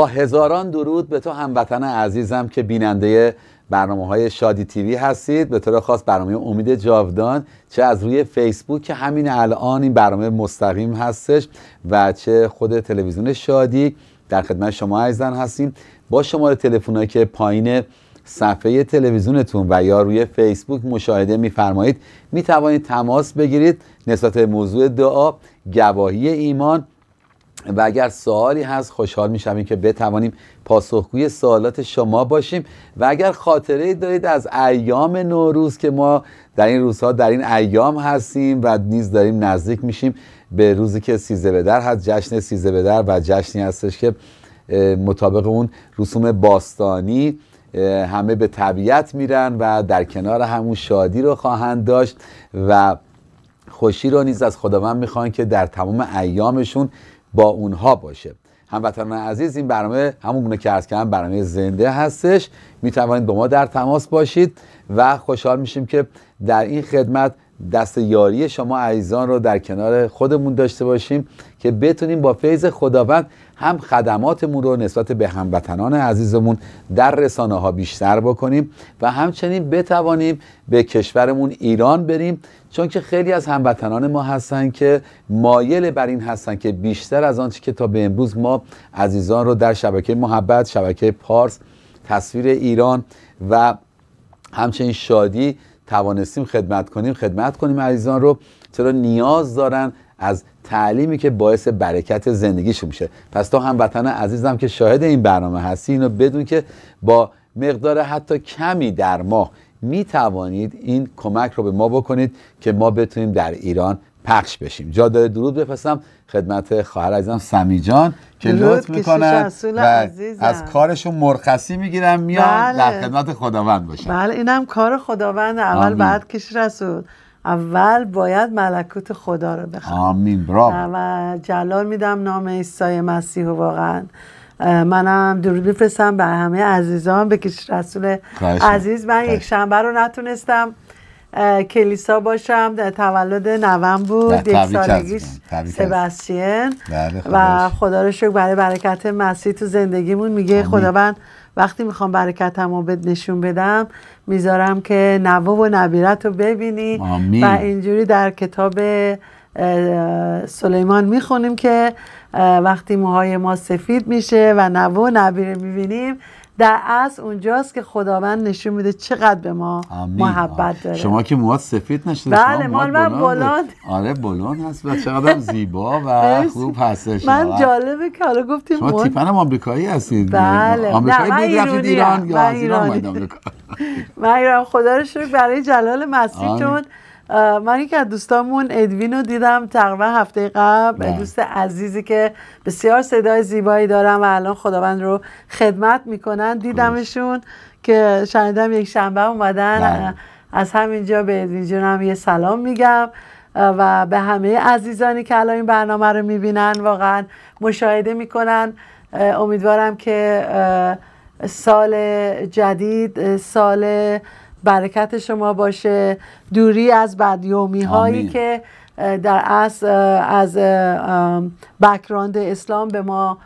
با هزاران درود به تو هموطن عزیزم که بیننده برنامه های شادی تیوی هستید به طور خاص برنامه امید جاودان چه از روی فیسبوک که همین الان این برنامه مستقیم هستش و چه خود تلویزیون شادی در خدمت شما عزیزان هستیم با شماره تلفن‌هایی که پایین صفحه تلویزیونتون و یا روی فیسبوک مشاهده میفرمایید می توانید تماس بگیرید نسبت موضوع دعا گواهی ایمان و اگر سوالی هست خوشحال این که بتوانیم پاسخگوی سوالات شما باشیم و اگر خاطره دارید از ایام نوروز که ما در این روزها در این ایام هستیم و نیز داریم نزدیک میشیم به روزی که سیزه بدر هست جشن سیزه بدر و جشنی هستش که مطابق اون رسوم باستانی همه به طبیعت میرن و در کنار همون شادی رو خواهند داشت و خوشی رو نیز از خداوند میخوان که در تمام ایامشون با اونها باشه هموطنان عزیز این برنامه همون گونه که کردم برنامه زنده هستش می با ما در تماس باشید و خوشحال میشیم که در این خدمت دست یاری شما عزیزان رو در کنار خودمون داشته باشیم که بتونیم با فیض خداوند هم خدماتمون رو نسبت به هموطنان عزیزمون در رسانه ها بیشتر بکنیم و همچنین بتوانیم به کشورمون ایران بریم چون که خیلی از هموطنان ما هستن که مایل بر این هستن که بیشتر از آنچه که تا به امروز ما عزیزان رو در شبکه محبت شبکه پارس تصویر ایران و همچنین شادی توانستیم خدمت کنیم خدمت کنیم عزیزان رو چرا نیاز دارن از تعلیمی که باعث برکت زندگیشون میشه پس تو هموطن عزیزم که شاهد این برنامه هستی اینو بدون که با مقدار حتی کمی در ماه می توانید این کمک رو به ما بکنید که ما بتونیم در ایران پخش بشیم جا داره درود بپسم خدمت خواهر عزیزم سمی جان که لطف میکنن و عزیزم. از کارشون مرخصی میگیرن میان بله. در خدمت خداوند باشن بله اینم کار خداوند اول بعد کش رسول اول باید ملکوت خدا رو بخوام آمین برام و جلال میدم نام عیسی مسیح و واقعا منم درود میفرستم به همه عزیزان به کش رسول عزیز من یک شنبه رو نتونستم کلیسا باشم تولد نوم بود یک سالگیش سبستین بله، و خدا رو شکر برای برکت مسیح تو زندگیمون میگه خداوند وقتی میخوام برکت همو بد نشون بدم میذارم که نوا و نبیرت رو ببینی و اینجوری در کتاب سلیمان میخونیم که وقتی موهای ما سفید میشه و نوا و نبیره میبینیم در اصل اونجاست که خداوند نشون میده چقدر به ما آمین. محبت داره شما که موهات سفید نشده بله مال من بلند آره بلند هست و چقدر زیبا و خوب هستش من جالبه که حالا گفتیم شما تیپن آمریکایی هستید بله آمریکایی نه رفتید ایران یا از ایران من ایران خدا رو شکر برای جلال مسیح چون من یکی از دوستامون ادوین رو دیدم تقریبا هفته قبل بله. دوست عزیزی که بسیار صدای زیبایی دارم و الان خداوند رو خدمت میکنن دیدمشون که شنیدم یک شنبه اومدن نه. بله. از همینجا به ادوین یه سلام میگم و به همه عزیزانی که الان این برنامه رو میبینن واقعا مشاهده میکنن امیدوارم که سال جدید سال برکت شما باشه دوری از بدیومی هایی که در اصل از بکراند اسلام به ما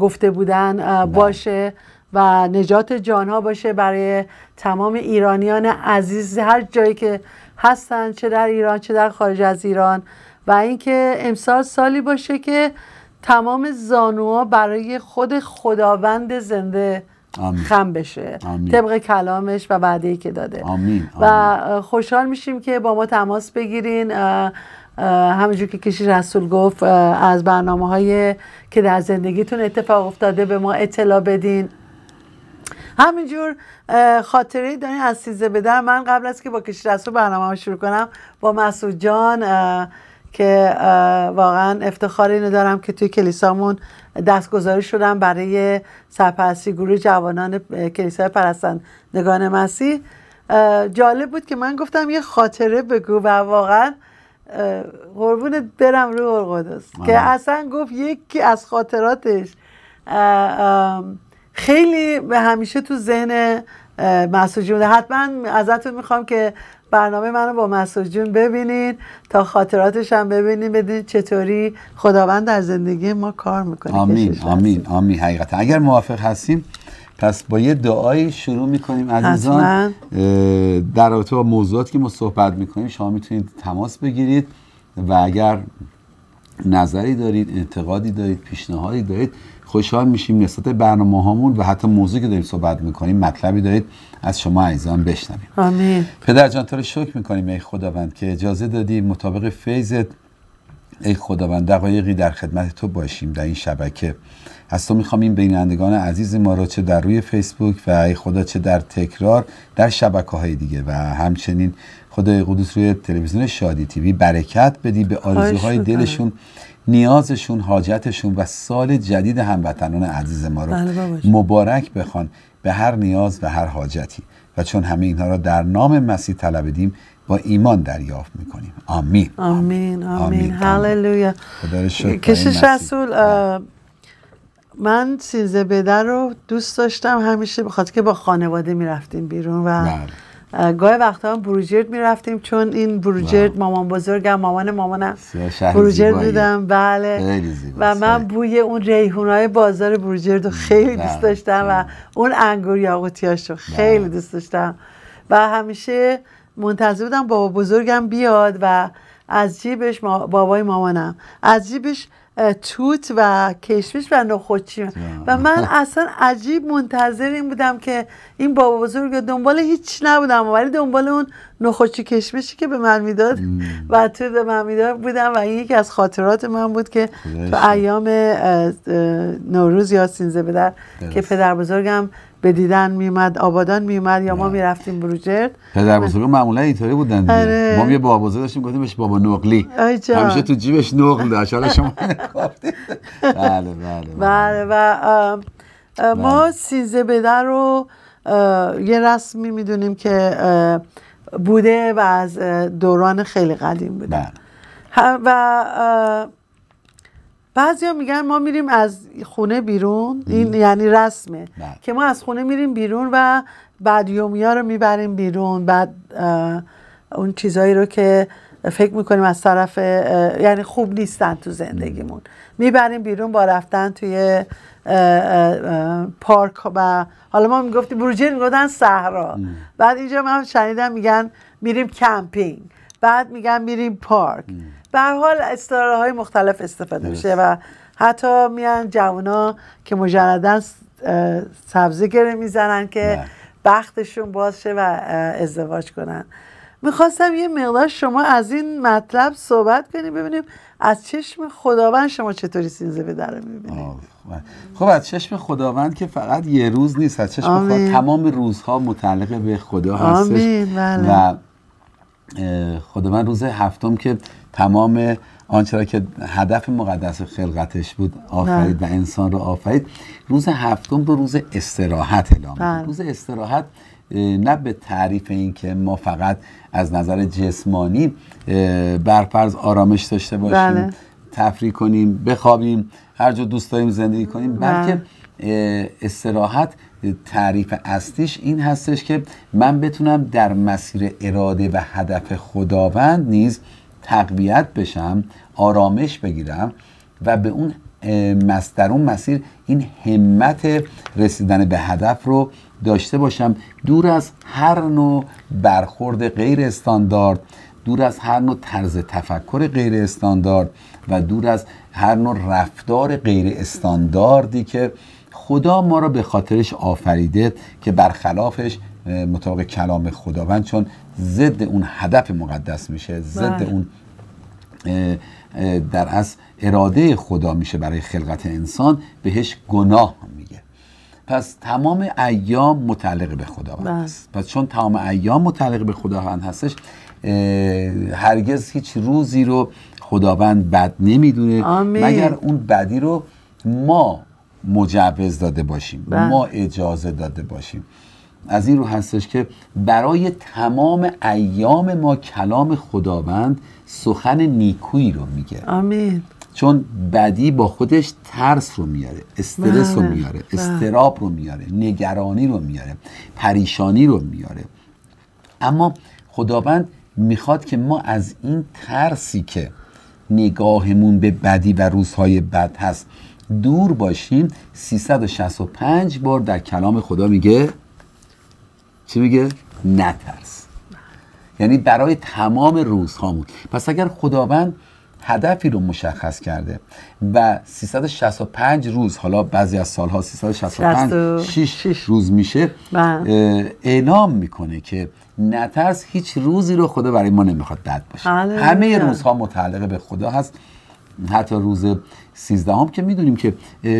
گفته بودن باشه و نجات جانها باشه برای تمام ایرانیان عزیز هر جایی که هستن چه در ایران چه در خارج از ایران و اینکه امسال سالی باشه که تمام زانوها برای خود خداوند زنده آمین. خم بشه آمین. طبق کلامش و بعدی که داده آمین. و خوشحال میشیم که با ما تماس بگیرین همونجور که کشی رسول گفت از برنامه های که در زندگیتون اتفاق افتاده به ما اطلاع بدین همینجور خاطری دارین از سیزه بدن من قبل از که با کشی رسول برنامه شروع کنم با مسعود جان که واقعا افتخار اینو دارم که توی کلیسامون دستگذاری شدم برای سرپرستی گروه جوانان کلیسای پرستندگان مسیح جالب بود که من گفتم یه خاطره بگو و واقعا قربونت برم رو القدس که اصلا گفت یکی از خاطراتش خیلی به همیشه تو ذهن مسعود جون حتما ازتون میخوام که برنامه منو با مسعود جون ببینین تا خاطراتش هم ببینین بدین چطوری خداوند در زندگی ما کار میکنه آمین آمین آمین حقیقتا اگر موافق هستیم پس با یه دعایی شروع میکنیم عزیزان در رابطه با موضوعات که ما صحبت میکنیم شما میتونید تماس بگیرید و اگر نظری دارید انتقادی دارید پیشنهادی دارید خوشحال میشیم نسبت برنامه هامون و حتی موضوعی که داریم صحبت میکنیم مطلبی دارید از شما عزیزان بشنویم آمین پدر جان تو رو شکر میکنیم ای خداوند که اجازه دادی مطابق فیضت ای خداوند دقایقی در خدمت تو باشیم در این شبکه از تو میخوام این بینندگان عزیز ما را چه در روی فیسبوک و ای خدا چه در تکرار در شبکه های دیگه و همچنین خدای قدوس روی تلویزیون شادی تیوی برکت بدی به آرزوهای دلشون نیازشون حاجتشون و سال جدید هموطنان عزیز ما رو بله مبارک بخوان به هر نیاز و هر حاجتی و چون همه اینها را در نام مسیح طلب با ایمان دریافت میکنیم آمین آمین آمین هللویا کشش رسول من سینزه بدر رو دوست داشتم همیشه بخاطر که با خانواده میرفتیم بیرون و بله. گاه وقتا هم بروجرد میرفتیم چون این بروجرد مامان بزرگم مامان مامانم بروجرد بودم بله و من بوی اون ریحونای بازار بروجرد رو خیلی بله. دوست داشتم و اون انگور یاقوتیاش رو بله. خیلی دوست داشتم و همیشه منتظر بودم بابا بزرگم بیاد و از جیبش بابای مامانم از جیبش توت و کشمش و نخوچی و من اصلا عجیب منتظر این بودم که این بابا بزرگ دنبال هیچ نبودم ولی دنبال اون نخوچی کشمشی که به من میداد و تو به من میداد بودم و این یکی از خاطرات من بود که تو ایام نوروز یا سینزه بدر که پدر بزرگم به دیدن میومد آبادان میومد یا ما میرفتیم بروجرد پدر بزرگ معمولا اینطوری بودن آره. ما یه بابا بزرگ داشتیم گفتیم بابا نقلی همیشه تو جیبش نقل داشت حالا شما بله،, بله بله بله و ما بله. سیزه بدر رو یه رسمی میدونیم که بوده و از دوران خیلی قدیم بوده بله. و بعضیا میگن ما میریم از خونه بیرون این یعنی رسمه بله. که ما از خونه میریم بیرون و بعد یومیا رو میبریم بیرون بعد اون چیزایی رو که فکر میکنیم از طرف یعنی خوب نیستن تو زندگیمون میبریم بیرون با رفتن توی پارک و حالا ما میگفتیم بروجه میگفتن صحرا بعد اینجا من شنیدم میگن میریم کمپینگ بعد میگن میریم پارک به هر حال استراره های مختلف استفاده میشه و حتی میان جوانا که مجردن سبزه گره میزنن که بله. بختشون باز شه و ازدواج کنن میخواستم یه مقدار شما از این مطلب صحبت کنیم ببینیم از چشم خداوند شما چطوری سینزه به در میبینیم خب از چشم خداوند که فقط یه روز نیست از چشم خدا تمام روزها متعلق به خدا هستش بله. و خداوند روز هفتم که تمام آنچه را که هدف مقدس خلقتش بود آفرید بله. و انسان را آفرید روز هفتم به روز استراحت اعلام بله. روز استراحت نه به تعریف این که ما فقط از نظر جسمانی برفرض آرامش داشته باشیم بله. تفریح کنیم بخوابیم هر جا دوست داریم زندگی کنیم بله. بلکه استراحت تعریف اصلیش این هستش که من بتونم در مسیر اراده و هدف خداوند نیز تقویت بشم آرامش بگیرم و به اون در اون مسیر این همت رسیدن به هدف رو داشته باشم دور از هر نوع برخورد غیر استاندارد دور از هر نوع طرز تفکر غیر استاندارد و دور از هر نوع رفتار غیر استانداردی که خدا ما را به خاطرش آفریده که برخلافش مطابق کلام خداوند چون ضد اون هدف مقدس میشه ضد بله. اون در از اراده خدا میشه برای خلقت انسان بهش گناه میگه پس تمام ایام متعلق به خداوند هست بله. پس چون تمام ایام متعلق به خداوند هستش هرگز هیچ روزی رو خداوند بد نمیدونه مگر اون بدی رو ما مجوز داده باشیم بله. ما اجازه داده باشیم از این رو هستش که برای تمام ایام ما کلام خداوند سخن نیکویی رو میگه آمین چون بدی با خودش ترس رو میاره استرس رو بله، میاره بله. استراب رو میاره نگرانی رو میاره پریشانی رو میاره اما خداوند میخواد که ما از این ترسی که نگاهمون به بدی و روزهای بد هست دور باشیم 365 بار در کلام خدا میگه چی میگه؟ نترس یعنی برای تمام روزهامون پس اگر خداوند هدفی رو مشخص کرده و 365 روز حالا بعضی از سالها 365 6 روز میشه بله. اعلام میکنه که نترس هیچ روزی رو خدا برای ما نمیخواد بد باشه همه روزها متعلق به خدا هست حتی روز سیزدهم که میدونیم که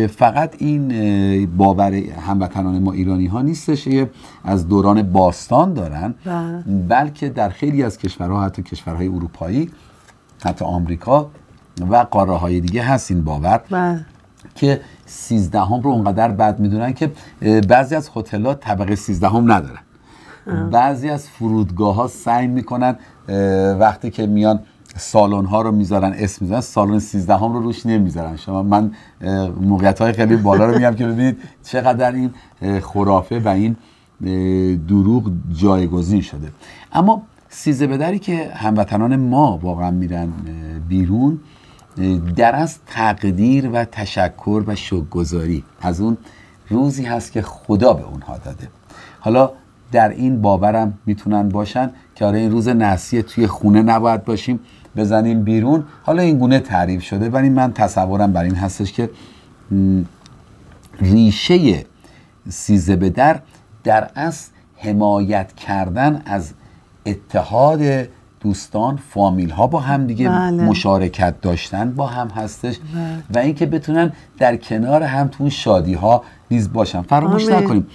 فقط این باور هموطنان ما ایرانی ها نیستش از دوران باستان دارن بله. بلکه در خیلی از کشورها حتی کشورهای اروپایی حتی آمریکا و قاره های دیگه هست این باور بله. که سیزدهم رو اونقدر بد میدونن که بعضی از هتل‌ها طبقه سیزدهم ندارن بعضی از فرودگاه ها سعی میکنن وقتی که میان سالن ها رو میذارن اسم میذارن سالن 13 هم رو روش نمیذارن شما من موقعیت های خیلی بالا رو میگم که ببینید چقدر این خرافه و این دروغ جایگزین شده اما سیزه بدری که هموطنان ما واقعا میرن بیرون در از تقدیر و تشکر و شکرگزاری از اون روزی هست که خدا به اونها داده حالا در این باورم میتونن باشن که آره این روز نسیه توی خونه نباید باشیم بزنیم بیرون حالا این گونه تعریف شده ولی من تصورم بر این هستش که ریشه سیزه به در در اصل حمایت کردن از اتحاد دوستان فامیل ها با هم دیگه بله. مشارکت داشتن با هم هستش بله. و اینکه بتونن در کنار هم تو شادی ها نیز باشن فراموش نکنیم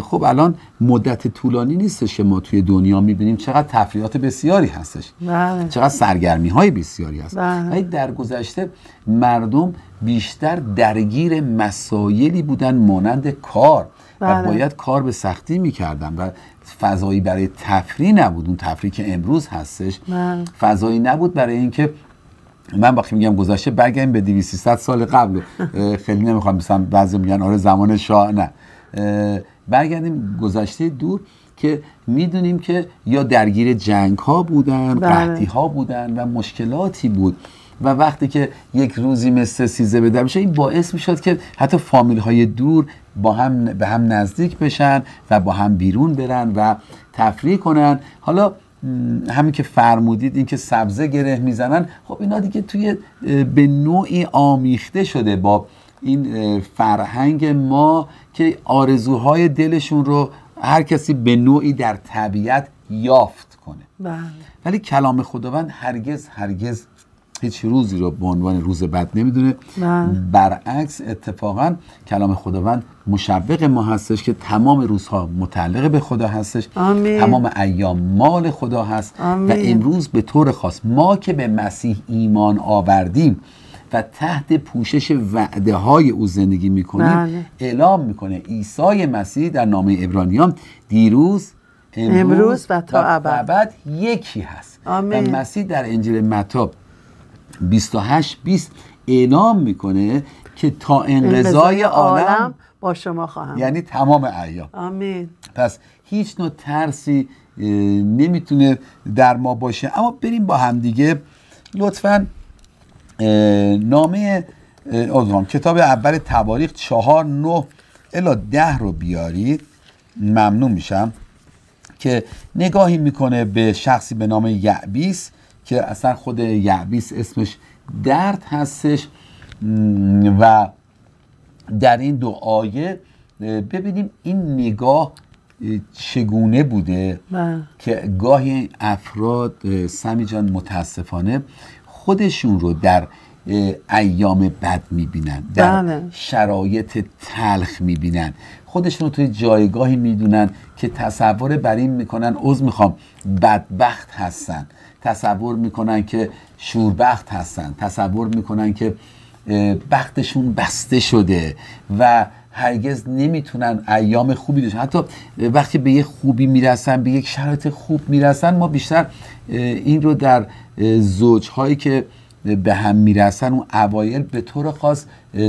خب الان مدت طولانی نیستش که ما توی دنیا میبینیم چقدر تفریحات بسیاری هستش بله. چقدر سرگرمی های بسیاری هست بله. ولی در گذشته مردم بیشتر درگیر مسایلی بودن مانند کار و باید کار به سختی میکردن و فضایی برای تفریح نبود اون تفریح که امروز هستش بله. فضایی نبود برای اینکه من باقی میگم گذشته برگردیم به 200 سال قبل خیلی نمیخوام مثلا بعضی میگن آره زمان شاه نه برگردیم گذشته دور که میدونیم که یا درگیر جنگ ها بودن بله. قحطی ها بودن و مشکلاتی بود و وقتی که یک روزی مثل سیزه بدم میشه این باعث میشد که حتی فامیل های دور با هم به هم نزدیک بشن و با هم بیرون برن و تفریح کنن حالا همین که فرمودید اینکه سبزه گره میزنن خب اینا دیگه توی به نوعی آمیخته شده با این فرهنگ ما که آرزوهای دلشون رو هر کسی به نوعی در طبیعت یافت کنه بله. ولی کلام خداوند هرگز هرگز چه روزی رو به عنوان روز بد نمیدونه بله. برعکس اتفاقا کلام خداوند مشوق ما هستش که تمام روزها متعلق به خدا هستش تمام ایام مال خدا هست و امروز به طور خاص ما که به مسیح ایمان آوردیم و تحت پوشش وعده های او زندگی میکنیم بله. اعلام میکنه عیسی مسیح در نامه ابرانیان دیروز امروز, و تا ابد یکی هست و مسیح در انجیل متی 28 20 اعلام میکنه که تا انقضای عالم با شما خواهم یعنی تمام ایام آمین پس هیچ نوع ترسی نمیتونه در ما باشه اما بریم با همدیگه لطفا نامه عذرام کتاب اول تواریخ چهار نه الا ده رو بیارید ممنون میشم که نگاهی میکنه به شخصی به نام یعبیس که اصلا خود یعبیس اسمش درد هستش و در این دو آیه ببینیم این نگاه چگونه بوده بله. که گاهی افراد سمی جان متاسفانه خودشون رو در ایام بد میبینن در بله. شرایط تلخ میبینن خودشون رو توی جایگاهی میدونن که تصور بر این میکنن عوض میخوام بدبخت هستن تصور میکنن که شوربخت هستن تصور میکنن که بختشون بسته شده و هرگز نمیتونن ایام خوبی داشتن حتی وقتی به یه خوبی میرسن به یک شرایط خوب میرسن ما بیشتر این رو در زوجهایی که به هم میرسن اون اوایل به طور خاص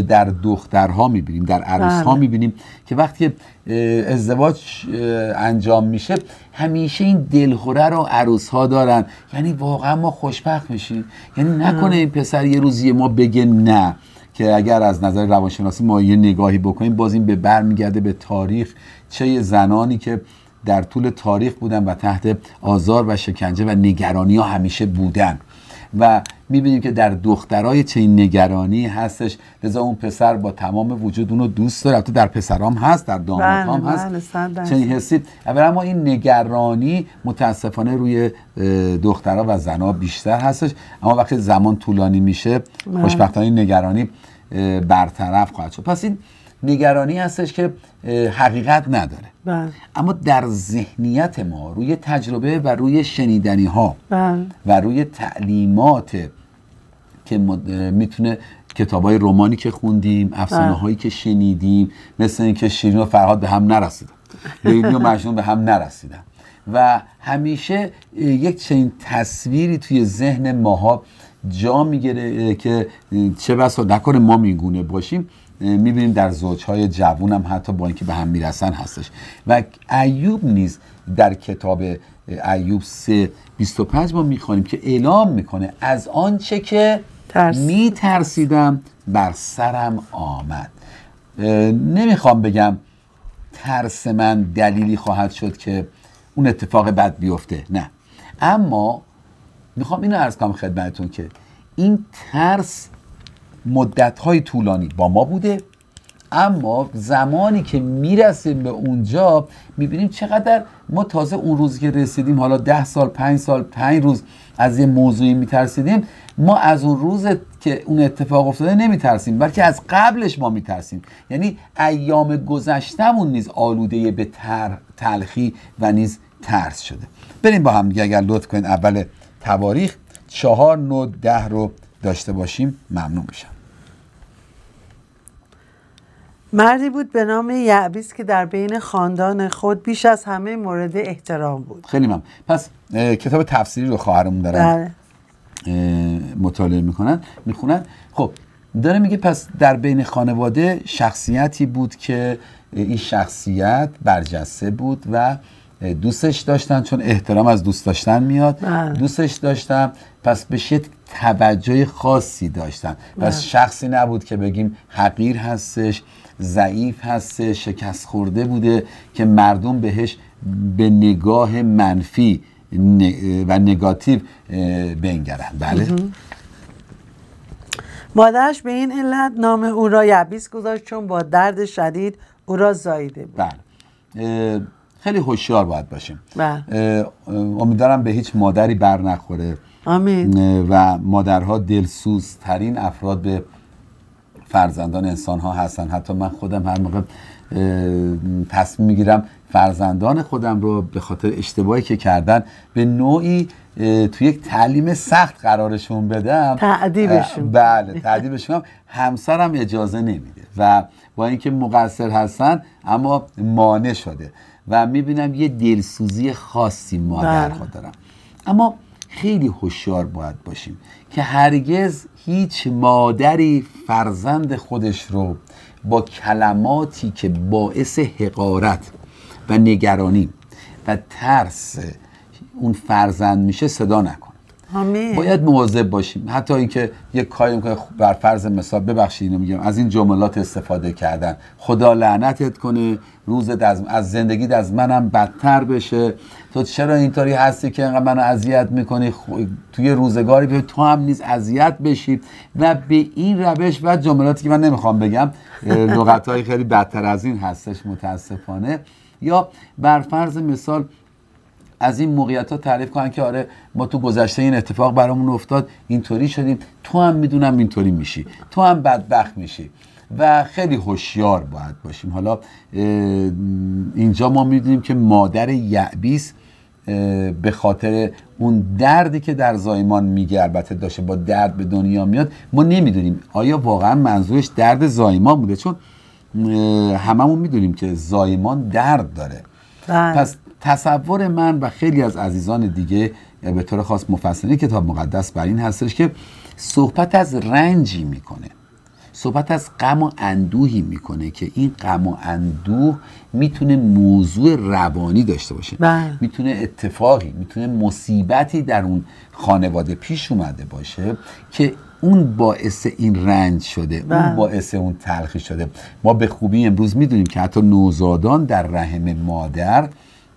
در دخترها میبینیم در عروسها بله. میبینیم که وقتی ازدواج انجام میشه همیشه این دلخوره رو عروس ها دارن یعنی واقعا ما خوشبخت میشیم یعنی نکنه این پسر یه روزی ما بگه نه که اگر از نظر روانشناسی ما یه نگاهی بکنیم باز این به بر میگرده به تاریخ چه زنانی که در طول تاریخ بودن و تحت آزار و شکنجه و نگرانی ها همیشه بودن و میبینیم که در دخترای این نگرانی هستش لذا اون پسر با تمام وجود اونو دوست داره تو در پسرام هست در دامادام بله، هست بله، چنین حسید اولا اما این نگرانی متاسفانه روی دخترها و زنها بیشتر هستش اما وقتی زمان طولانی میشه بله. خوشبختانه نگرانی برطرف خواهد شد پس این نگرانی هستش که حقیقت نداره بله. اما در ذهنیت ما روی تجربه و روی شنیدنی ها بله. و روی تعلیمات که میتونه کتاب های رومانی که خوندیم بله. افسانه هایی که شنیدیم مثل اینکه شیرین و فرهاد به هم نرسیدن لیلی و مجنون به هم نرسیدن و همیشه یک چنین تصویری توی ذهن ماها جا میگیره که چه بسا نکنه ما میگونه باشیم میبینیم در زوجهای جوون حتی با اینکه به هم میرسن هستش و ایوب نیز در کتاب ایوب 3 25 ما میخوانیم که اعلام میکنه از آنچه که میترسیدم بر سرم آمد نمیخوام بگم ترس من دلیلی خواهد شد که اون اتفاق بد بیفته نه اما میخوام اینو ارز کنم خدمتتون که این ترس های طولانی با ما بوده اما زمانی که میرسیم به اونجا میبینیم چقدر ما تازه اون روزی که رسیدیم حالا ده سال پنج سال پنج روز از یه موضوعی میترسیدیم ما از اون روز که اون اتفاق افتاده نمیترسیم بلکه از قبلش ما میترسیم یعنی ایام گذشتمون نیز آلوده به تر، تلخی و نیز ترس شده بریم با هم اگر لطف کنید اول تواریخ چهار نو ده رو داشته باشیم ممنون میشم مردی بود به نام یعبیس که در بین خاندان خود بیش از همه مورد احترام بود خیلی مم پس کتاب تفسیری رو خواهرمون دارن بله. مطالعه میکنن میخونن خب داره میگه پس در بین خانواده شخصیتی بود که این شخصیت برجسته بود و دوستش داشتن چون احترام از دوست داشتن میاد بله. دوستش داشتم پس به شد توجه خاصی داشتن پس بله. شخصی نبود که بگیم حقیر هستش ضعیف هست شکست خورده بوده که مردم بهش به نگاه منفی و نگاتیو بنگرن بله مادرش به این علت نام او را یبیس گذاشت چون با درد شدید او را زایده بود بله خیلی هوشیار باید باشیم بله. امیدوارم به هیچ مادری بر نخوره و مادرها دلسوز ترین افراد به فرزندان انسان ها هستن حتی من خودم هر موقع تصمیم میگیرم فرزندان خودم رو به خاطر اشتباهی که کردن به نوعی تو یک تعلیم سخت قرارشون بدم تعدیبشون بله تعدیبشون هم همسرم اجازه نمیده و با اینکه مقصر هستن اما مانع شده و میبینم یه دلسوزی خاصی مادر بله. دارم اما خیلی هوشیار باید باشیم که هرگز هیچ مادری فرزند خودش رو با کلماتی که باعث حقارت و نگرانی و ترس اون فرزند میشه صدا نکن باید مواظب باشیم حتی اینکه یه کاری میکنه خب بر فرض مثال ببخشید اینو میگم از این جملات استفاده کردن خدا لعنتت کنه روزت از, از زندگیت از منم بدتر بشه تو چرا اینطوری هستی که انقدر منو اذیت میکنی خو... خب، توی روزگاری به تو هم نیز اذیت بشی و به این روش و جملاتی که من نمیخوام بگم لغت های خیلی بدتر از این هستش متاسفانه یا بر فرض مثال از این موقعیت ها تعریف کنن که آره ما تو گذشته این اتفاق برامون افتاد اینطوری شدیم تو هم میدونم اینطوری میشی تو هم بدبخت میشی و خیلی هوشیار باید باشیم حالا اینجا ما میدونیم که مادر یعبیس به خاطر اون دردی که در زایمان میگه البته داشته با درد به دنیا میاد ما نمیدونیم آیا واقعا منظورش درد زایمان بوده چون هممون میدونیم که زایمان درد داره بله. پس تصور من و خیلی از عزیزان دیگه به طور خاص مفصلین کتاب مقدس بر این هستش که صحبت از رنجی میکنه صحبت از غم و اندوهی میکنه که این غم و اندوه میتونه موضوع روانی داشته باشه بله. میتونه اتفاقی میتونه مصیبتی در اون خانواده پیش اومده باشه که اون باعث این رنج شده اون بله. باعث اون تلخی شده ما به خوبی امروز میدونیم که حتی نوزادان در رحم مادر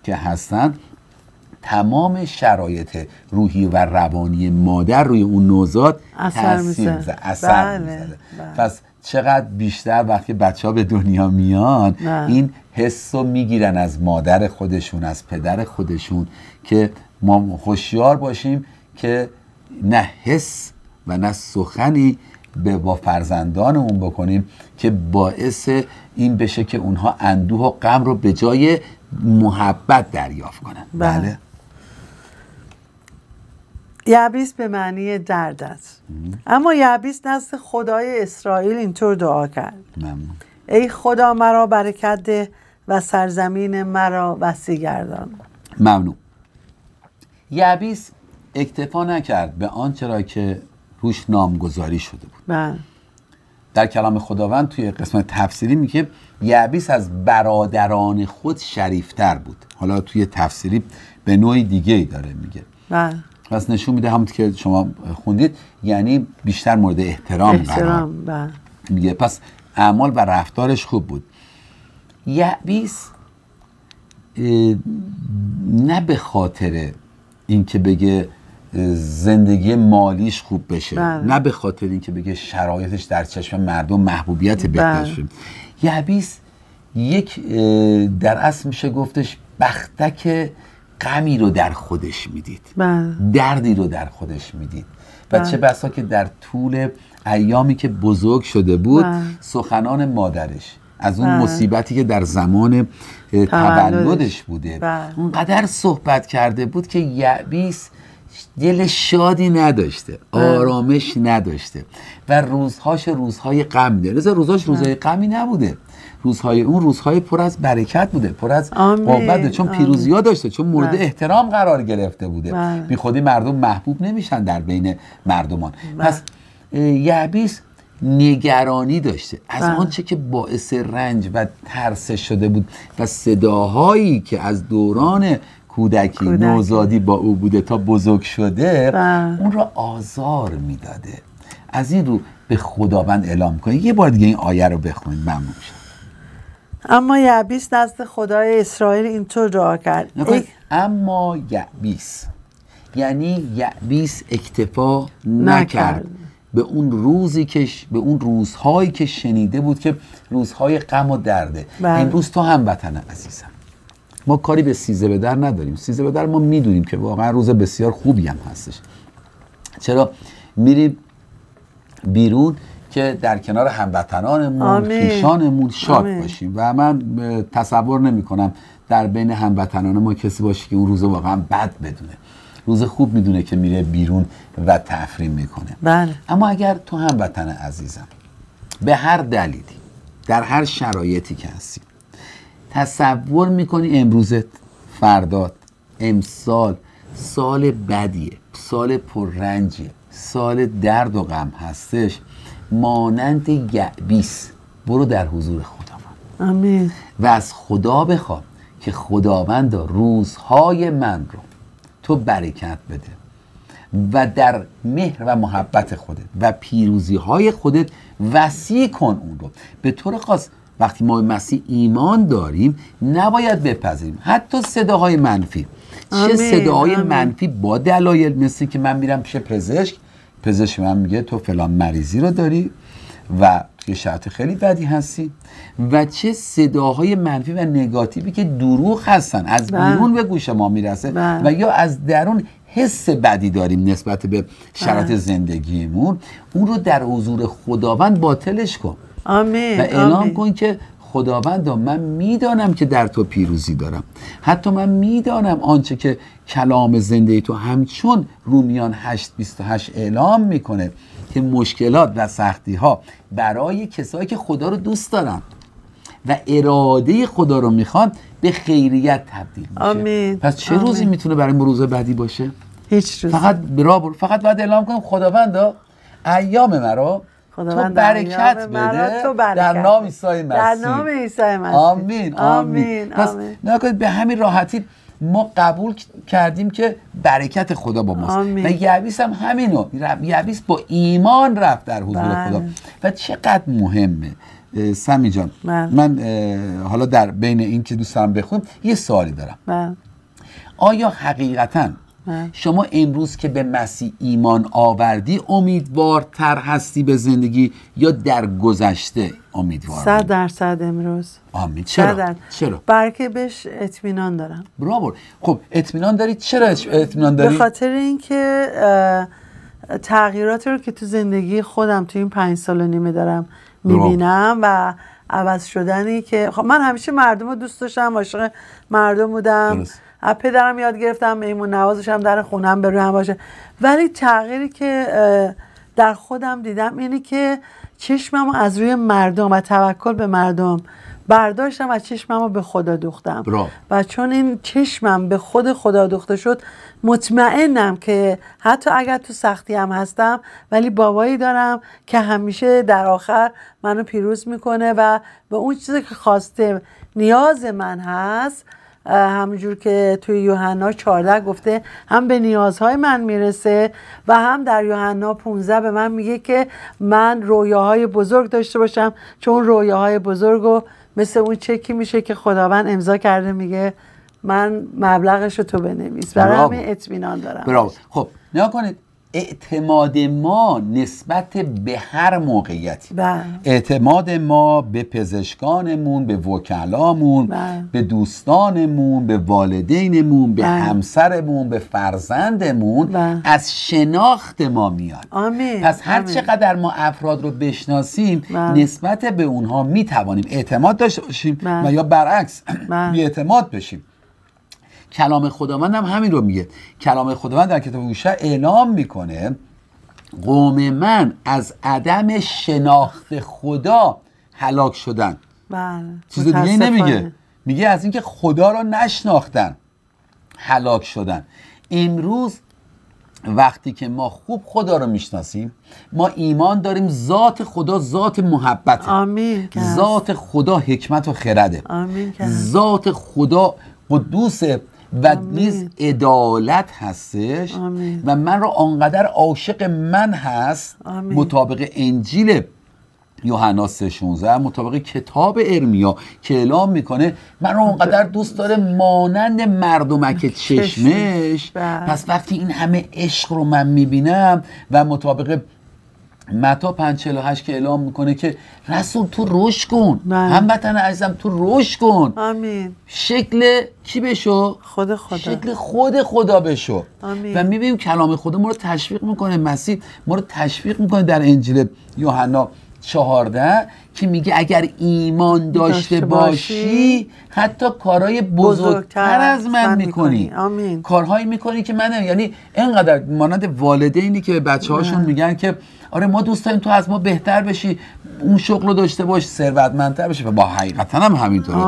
که هستند تمام شرایط روحی و روانی مادر روی اون نوزاد اثر میزنه اثر بله، پس بله. چقدر بیشتر وقتی بچه ها به دنیا میان بله. این حس رو میگیرن از مادر خودشون از پدر خودشون که ما خوشیار باشیم که نه حس و نه سخنی به با فرزندانمون بکنیم که باعث این بشه که اونها اندوه و غم رو به جای محبت دریافت کنند بله, بله. یعبیس به معنی درد است اما یعبیس نزد خدای اسرائیل اینطور دعا کرد ممنون. ای خدا مرا برکت ده و سرزمین مرا وسیع گردان ممنون یعبیس اکتفا نکرد به آنچه را که روش نامگذاری شده بود بله در کلام خداوند توی قسمت تفسیری میگه یعبیس از برادران خود شریفتر بود حالا توی تفسیری به نوعی دیگه ای داره میگه بله پس نشون میده همون که شما خوندید یعنی بیشتر مورد احترام, احترام بله. میگه پس اعمال و رفتارش خوب بود یعبیس نه به خاطر اینکه بگه زندگی مالیش خوب بشه بله. نه به خاطر اینکه بگه شرایطش در چشم مردم محبوبیت بهتر بله. یک در اصل میشه گفتش بختک غمی رو در خودش میدید بله. دردی رو در خودش میدید و بله. چه بسا که در طول ایامی که بزرگ شده بود سخنان مادرش از اون مصیبتی که در زمان تولدش بوده اونقدر صحبت کرده بود که یعبیس دل شادی نداشته آرامش نداشته و روزهاش روزهای غم ده لذا روزهاش روزهای غمی نبوده روزهای اون روزهای پر از برکت بوده پر از قوت چون پیروزی ها داشته چون مورد بله. احترام قرار گرفته بوده بله. بی خودی مردم محبوب نمیشن در بین مردمان بله. پس پس یعبیس نگرانی داشته از آنچه که باعث رنج و ترس شده بود و صداهایی که از دوران کودکی نوزادی با او بوده تا بزرگ شده بله. اون را آزار میداده از این رو به خداوند اعلام کنید یه بار دیگه این آیه رو بخونید ممنون اما یعبیس نزد خدای اسرائیل اینطور دعا کرد ای... اما یعبیس یعنی یعبیس اکتفا نکرد. نکرد. به اون روزی که به اون روزهایی که شنیده بود که روزهای غم و درده بله. این روز تو هم وطن عزیزم ما کاری به سیزه به در نداریم سیزه به در ما میدونیم که واقعا روز بسیار خوبی هم هستش چرا میریم بیرون که در کنار هموطنانمون خیشانمون شاد باشیم و من تصور نمی کنم در بین هموطنان ما کسی باشه که اون روز واقعا بد بدونه روز خوب میدونه که میره بیرون و تفریم میکنه بله. اما اگر تو هموطن عزیزم به هر دلیلی در هر شرایطی که هستی تصور میکنی امروزت فردات امسال سال بدیه سال پررنجیه سال درد و غم هستش مانند یعبیس برو در حضور خداوند و از خدا بخوام که خداوند روزهای من رو تو برکت بده و در مهر و محبت خودت و پیروزی های خودت وسیع کن اون رو به طور خاص وقتی ما مسیح ایمان داریم نباید بپذیریم حتی صداهای منفی چه صداهای منفی با دلایل مثل که من میرم پیش پزشک پزشک من میگه تو فلان مریضی رو داری و یه شرط خیلی بدی هستی و چه صداهای منفی و نگاتیوی که دروغ هستن از بله. بیرون به گوش ما میرسه بله. و یا از درون حس بدی داریم نسبت به شرط بله. زندگیمون اون رو در حضور خداوند باطلش کن آمین و اعلام کن که خداوند من میدانم که در تو پیروزی دارم حتی من میدانم آنچه که کلام زنده تو همچون رومیان 828 اعلام میکنه که مشکلات و سختی ها برای کسایی که خدا رو دوست دارن و اراده خدا رو میخوان به خیریت تبدیل میشه پس چه روزی میتونه برای روز بعدی باشه هیچ روز فقط فقط باید اعلام کنیم خداوند ایام مرا تو برکت بده در نام عیسی مسیح در نام عیسی مسیح آمین آمین پس نکنید به همین راحتی ما قبول کردیم که برکت خدا با ماست آمین. و یعویس هم همینو یعویس با ایمان رفت در حضور بله. خدا و چقدر مهمه سمی جان بله. من حالا در بین این که دوست دارم بخونم یه سوالی دارم بله. آیا حقیقتا شما امروز که به مسیح ایمان آوردی امیدوارتر هستی به زندگی یا در گذشته امیدوار صد درصد امروز آمین چرا؟ چرا؟ برکه بهش اطمینان دارم برابر خب اطمینان داری چرا اطمینان داری؟ به خاطر اینکه تغییرات رو که تو زندگی خودم تو این پنج سال و نیمه دارم میبینم و عوض شدنی که خب من همیشه مردم رو دوست داشتم عاشق مردم بودم از پدرم یاد گرفتم میمون نوازشم در خونم به رویم باشه ولی تغییری که در خودم دیدم اینه که چشمم از روی مردم و توکل به مردم برداشتم و چشمم رو به خدا دوختم و چون این چشمم به خود خدا دوخته شد مطمئنم که حتی اگر تو سختی هم هستم ولی بابایی دارم که همیشه در آخر منو پیروز میکنه و به اون چیزی که خواسته نیاز من هست همونجور که توی یوحنا 14 گفته هم به نیازهای من میرسه و هم در یوحنا 15 به من میگه که من رویاهای بزرگ داشته باشم چون رویاهای بزرگ و مثل اون چکی میشه که خداوند امضا کرده میگه من مبلغش رو تو بنویس برای اطمینان دارم براو. خب نیا کنید اعتماد ما نسبت به هر موقعیتی بله. اعتماد ما به پزشکانمون به وکلامون بله. به دوستانمون به والدینمون به بله. همسرمون به فرزندمون از شناخت ما میاد پس هر چقدر ما افراد رو بشناسیم نسبت به اونها میتوانیم اعتماد داشته باشیم و یا برعکس بی اعتماد بشیم کلام خداوند هم همین رو میگه کلام خداوند در کتاب گوشه اعلام میکنه قوم من از عدم شناخت خدا هلاک شدن بله چیز دیگه نمیگه میگه از اینکه خدا را نشناختن هلاک شدن امروز وقتی که ما خوب خدا رو میشناسیم ما ایمان داریم ذات خدا ذات محبت ذات خدا حکمت و خرده ذات خدا قدوسه و نیز عدالت هستش و من رو آنقدر عاشق من هست آمین. مطابق انجیل یوحنا 16 مطابق کتاب ارمیا که اعلام میکنه من رو اونقدر دوست داره مانند مردمک چشمش بله. پس وقتی این همه عشق رو من میبینم و مطابق متا 548 که اعلام میکنه که رسول تو روش کن هموطن عزیزم تو روش کن شکل کی بشو خود خدا شکل خود خدا بشو آمین. و میبینیم کلام خدا ما رو تشویق میکنه مسیح ما رو تشویق میکنه در انجیل یوحنا چهارده که میگه اگر ایمان داشته, باشی, حتی کارهای بزرگتر, از من, میکنی, کارهای کارهایی میکنی که من یعنی اینقدر مانند والدینی که بچه هاشون میگن که آره ما دوست داریم تو از ما بهتر بشی اون شغل رو داشته باش ثروتمندتر بشی و با حقیقتا هم همینطوره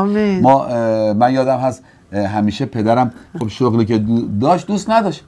ما من یادم هست همیشه پدرم خب شغلی که داشت دوست نداشت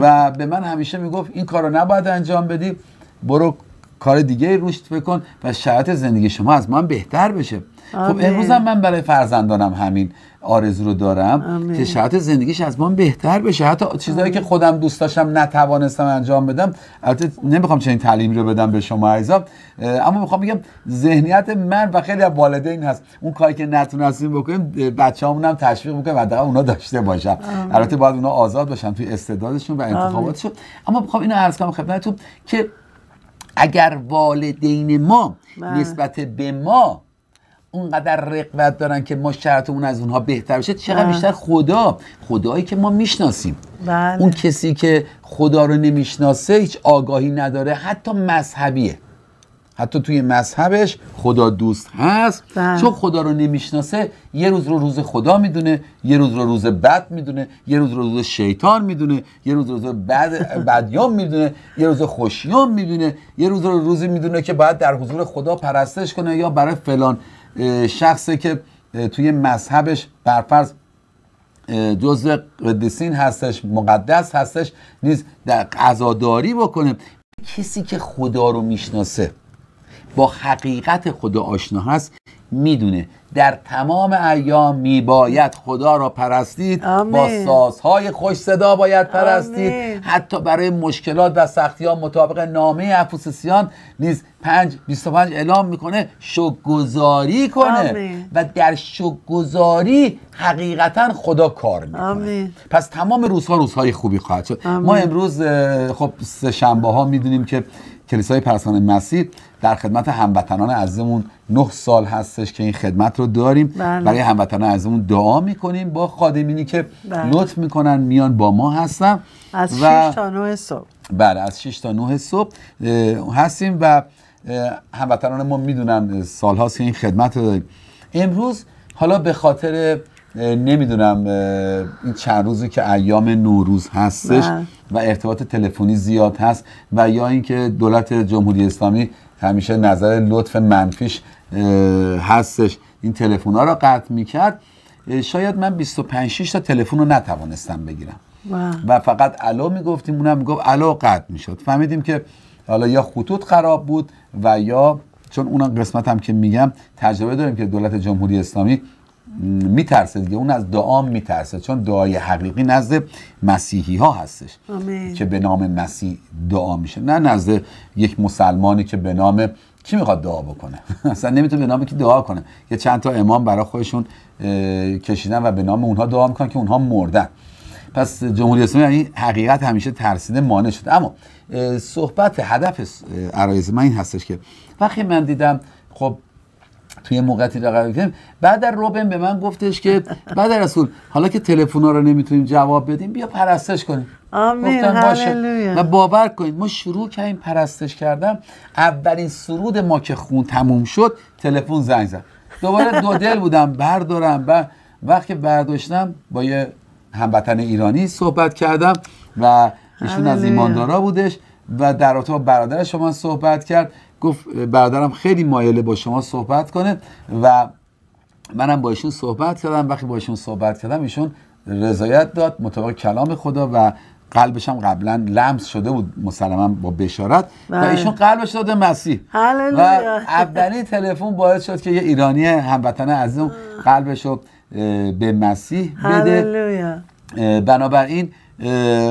و به من همیشه میگفت این کار رو نباید انجام بدی برو کار دیگه روش فکر و شرایط زندگی شما از من بهتر بشه خب امروز هم من برای فرزندانم همین آرزو رو دارم آمین. که شرایط زندگیش از من بهتر بشه حتی چیزایی که خودم دوست داشتم نتوانستم انجام بدم البته نمیخوام چنین تعلیمی رو بدم به شما عزیزا اما میخوام بگم ذهنیت من و خیلی از والدین هست اون کاری که نتونستیم بکنیم بچه‌هامون هم تشویق بکنیم و حداقل اونا داشته باشم البته باید اونا آزاد باشن توی استعدادشون و انتخاباتشون اما میخوام اینو عرض کنم خدمتتون که اگر والدین ما بله. نسبت به ما اونقدر رقبت دارن که ما شرطمون از اونها بهتر بشه چقدر بله. بیشتر خدا خدایی که ما میشناسیم بله. اون کسی که خدا رو نمیشناسه هیچ آگاهی نداره حتی مذهبیه حتی توی مذهبش خدا دوست هست بله. چون خدا رو نمیشناسه یه روز رو روز خدا میدونه یه روز رو روز بد میدونه یه روز رو روز شیطان میدونه یه روز روز بد بدیام میدونه یه روز خوشیام میدونه یه روز رو روزی میدونه که باید در حضور خدا پرستش کنه یا برای فلان شخصی که توی مذهبش برفرض جزء قدسین هستش مقدس هستش نیز در قضاداری بکنه کسی که خدا رو میشناسه با حقیقت خدا آشنا هست میدونه در تمام ایام میباید خدا را پرستید با سازهای خوش صدا باید پرستید حتی برای مشکلات و سختی ها مطابق نامه افوسسیان نیز 5 25 اعلام میکنه شکرگزاری کنه و در شکرگزاری حقیقتا خدا کار میکنه پس تمام روزها روزهای خوبی خواهد شد ما امروز خب سه شنبه ها میدونیم که کلیسای پرستان مسیح در خدمت هموطنان عزیزمون نه سال هستش که این خدمت رو داریم بله. برای هموطنان عزیزمون دعا میکنیم با خادمینی که بله. لطف میکنن میان با ما هستن از 6 تا 9 صبح بله از 6 تا 9 صبح هستیم و هموطنان ما میدونن هاست که این خدمت رو داریم امروز حالا به خاطر نمیدونم این چند روزی که ایام نوروز هستش بله. و ارتباط تلفنی زیاد هست و یا اینکه دولت جمهوری اسلامی همیشه نظر لطف منفیش هستش این تلفن ها رو قطع میکرد شاید من 25 تا تلفن رو نتوانستم بگیرم و فقط الو میگفتیم اونم میگفت الو قطع میشد فهمیدیم که حالا یا خطوط خراب بود و یا چون اون قسمت هم که میگم تجربه داریم که دولت جمهوری اسلامی میترسه دیگه اون از دعا میترسه چون دعای حقیقی نزد مسیحی ها هستش که به نام مسیح دعا میشه نه نزد یک مسلمانی که به نام کی میخواد دعا بکنه اصلا نمیتونه به نام که دعا کنه یه چند تا امام برای خودشون کشیدن و به نام اونها دعا میکنن که اونها مردن پس جمهوری اسلامی یعنی حقیقت همیشه ترسیده مانع شده اما صحبت هدف عرایز من این هستش که وقتی من دیدم خب توی موقعیتی را قرار بعد در روبن به من گفتش که بعد رسول حالا که تلفن رو نمیتونیم جواب بدیم بیا پرستش کنیم آمین و باور کنید ما شروع کردیم پرستش کردم اولین سرود ما که خون تموم شد تلفن زنگ زد دوباره دو دل بودم بردارم و وقتی برداشتم با یه هموطن ایرانی صحبت کردم و ایشون از ایماندارا بودش و در اتاق برادرش شما صحبت کرد گفت برادرم خیلی مایله با شما صحبت کنه و منم با ایشون صحبت کردم وقتی با ایشون صحبت کردم ایشون رضایت داد مطابق کلام خدا و قلبشم قبلا لمس شده بود مسلما با بشارت و بله. ایشون قلبش داده مسیح هللویا. و اولین تلفن باعث شد که یه ایرانی هموطن عزیزم قلبش رو به مسیح بده بنابراین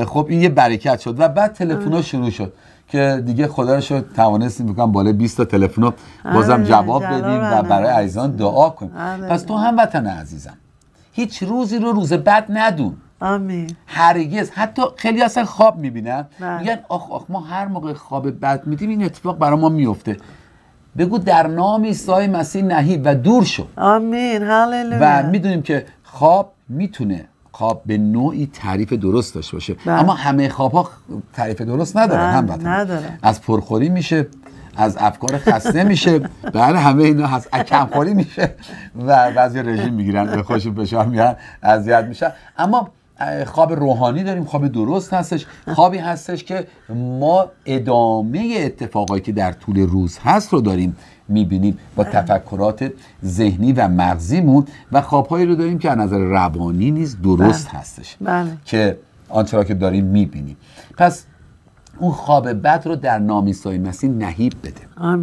خب این یه برکت شد و بعد تلفن شروع شد که دیگه خدا رو شد توانستیم میکنم بالای 20 تا تلفن بازم آره، جواب بدیم و آره. برای عزیزان دعا کنیم آره. پس تو هم وطن عزیزم هیچ روزی رو روز بد ندون آمین هرگز حتی خیلی اصلا خواب میبینن بله. میگن آخ آخ ما هر موقع خواب بد میدیم این اتفاق برای ما میفته بگو در نام عیسی مسیح نهی و دور شو آمین هللویا و میدونیم که خواب میتونه خواب به نوعی تعریف درست داشته باشه بله. اما همه خواب ها تعریف درست ندارن بله. هم نداره. از پرخوری میشه از افکار خسته میشه بله همه اینا هست کمخوری میشه و بعضی رژیم میگیرن به خوش فشار میان اذیت میشن اما خواب روحانی داریم خواب درست هستش بله. خوابی هستش که ما ادامه اتفاقایی که در طول روز هست رو داریم میبینیم با بله. تفکرات ذهنی و مغزیمون و خوابهایی رو داریم که از نظر روانی نیز درست بله. هستش بله. که آنچه را که داریم میبینیم پس اون خواب بد رو در نامیسای مسیح نهیب بده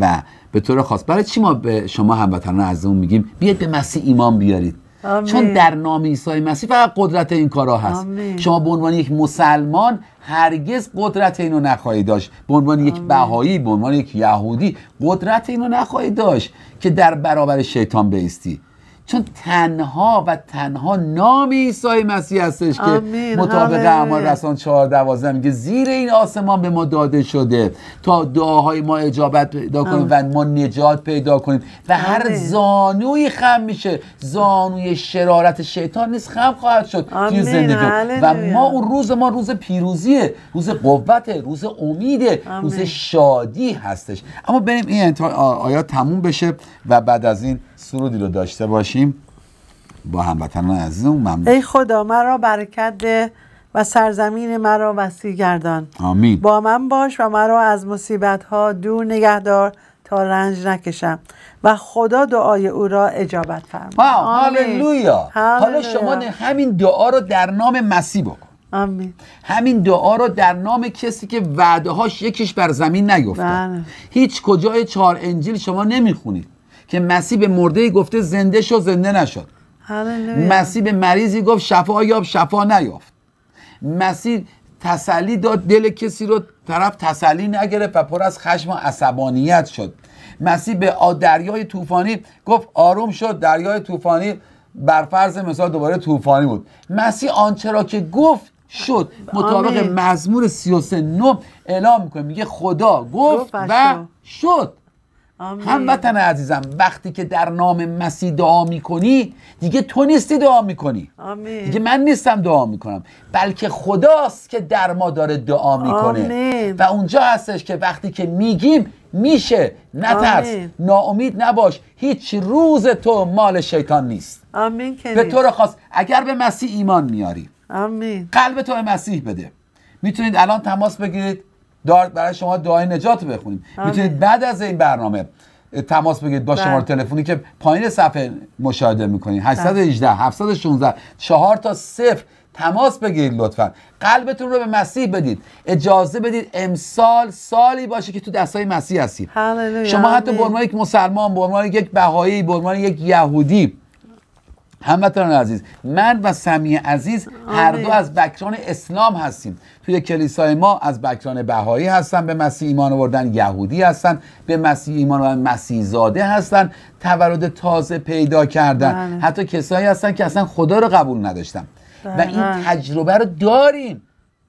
و به طور خاص برای چی ما به شما هموطنان از اون میگیم بیاید به مسیح ایمان بیارید آمین. چون در نام عیسی مسیح فقط قدرت این کارا هست شما به عنوان یک مسلمان هرگز قدرت اینو نخواهید داشت به عنوان یک بهایی به عنوان یک یهودی قدرت اینو نخواهید داشت که در برابر شیطان بیستی چون تنها و تنها نام عیسی مسیح هستش که مطابق اعمال رسان 4 میگه زیر این آسمان به ما داده شده تا دعاهای ما اجابت پیدا کنیم و ما نجات پیدا کنیم و هر زانوی خم میشه زانوی شرارت شیطان نیست خم خواهد شد زندگی و ما اون روز ما روز پیروزیه روز قوته روز امیده روز شادی هستش اما بریم این آیات تموم بشه و بعد از این سرودی رو داشته باشیم با هموطنان عزیزم ممنون ای خدا مرا برکت ده و سرزمین مرا وسیع گردان آمین با من باش و مرا از مصیبت ها دور نگهدار تا رنج نکشم و خدا دعای او را اجابت فرما هاللویا حالا شما همین دعا رو در نام مسیح بکن آمین. همین دعا رو در نام کسی که وعده هاش یکیش بر زمین نگفته بله. هیچ کجای چهار انجیل شما نمیخونید که مسیح به مرده گفته زنده شد زنده نشد مسیح به مریضی گفت شفا یاب شفا نیافت مسیح تسلی داد دل کسی رو طرف تسلی نگرفت و پر از خشم و عصبانیت شد مسیح به دریای طوفانی گفت آروم شد دریای طوفانی بر فرض مثال دوباره طوفانی بود مسیح آنچه را که گفت شد مطابق مزمور 33 اعلام میکنه میگه خدا گفت و شد هموطن عزیزم وقتی که در نام مسیح دعا میکنی دیگه تو نیستی دعا میکنی آمین. دیگه من نیستم دعا میکنم بلکه خداست که در ما داره دعا میکنه و اونجا هستش که وقتی که میگیم میشه نترس ناامید نباش هیچ روز تو مال شیطان نیست آمین به طور خاص اگر به مسیح ایمان میاری آمین. قلب تو به مسیح بده میتونید الان تماس بگیرید برای شما دعای نجات بخونیم میتونید بعد از این برنامه تماس بگیرید با بله. شماره تلفنی که پایین صفحه مشاهده میکنید 818 716 4 تا 0 تماس بگیرید لطفا قلبتون رو به مسیح بدید اجازه بدید امسال سالی باشه که تو دستای مسیح هستید شما حتی به یک مسلمان به یک بهایی به یک یهودی هموطنان عزیز من و سمی عزیز هر دو از بکران اسلام هستیم توی کلیسای ما از بکران بهایی هستن به مسیح ایمان آوردن یهودی هستن به مسیح ایمان آوردن مسیح زاده هستن تولد تازه پیدا کردن بله. حتی کسایی هستن که اصلا خدا رو قبول نداشتن و این بله. تجربه رو داریم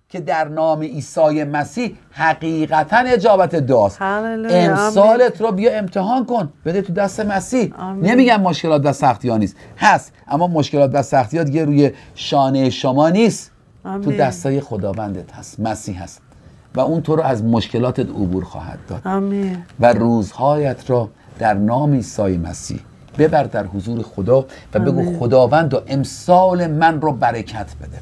که در نام عیسی مسیح حقیقتا اجابت داست امسالت رو بیا امتحان کن بده تو دست مسیح نمیگم مشکلات و سختی ها نیست هست اما مشکلات و سختی ها دیگه روی شانه شما نیست تو دستای خداوندت هست مسیح هست و اون تو رو از مشکلاتت عبور خواهد داد و روزهایت را در نام عیسی مسیح ببر در حضور خدا و بگو خداوند و امسال من رو برکت بده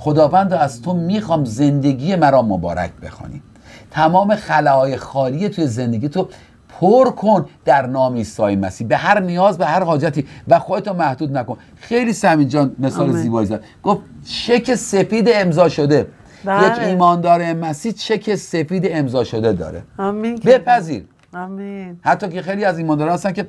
خداوند از تو میخوام زندگی مرا مبارک بخوانی تمام خلاهای خالی توی زندگی تو پر کن در نام عیسی مسیح به هر نیاز به هر حاجتی و خودتو محدود نکن خیلی سمین جان مثال زیبایی زد گفت شک سفید امضا شده بله. یک ایماندار مسیح چک سفید امضا شده داره آمین بپذیر آمین حتی که خیلی از ایماندارا هستن که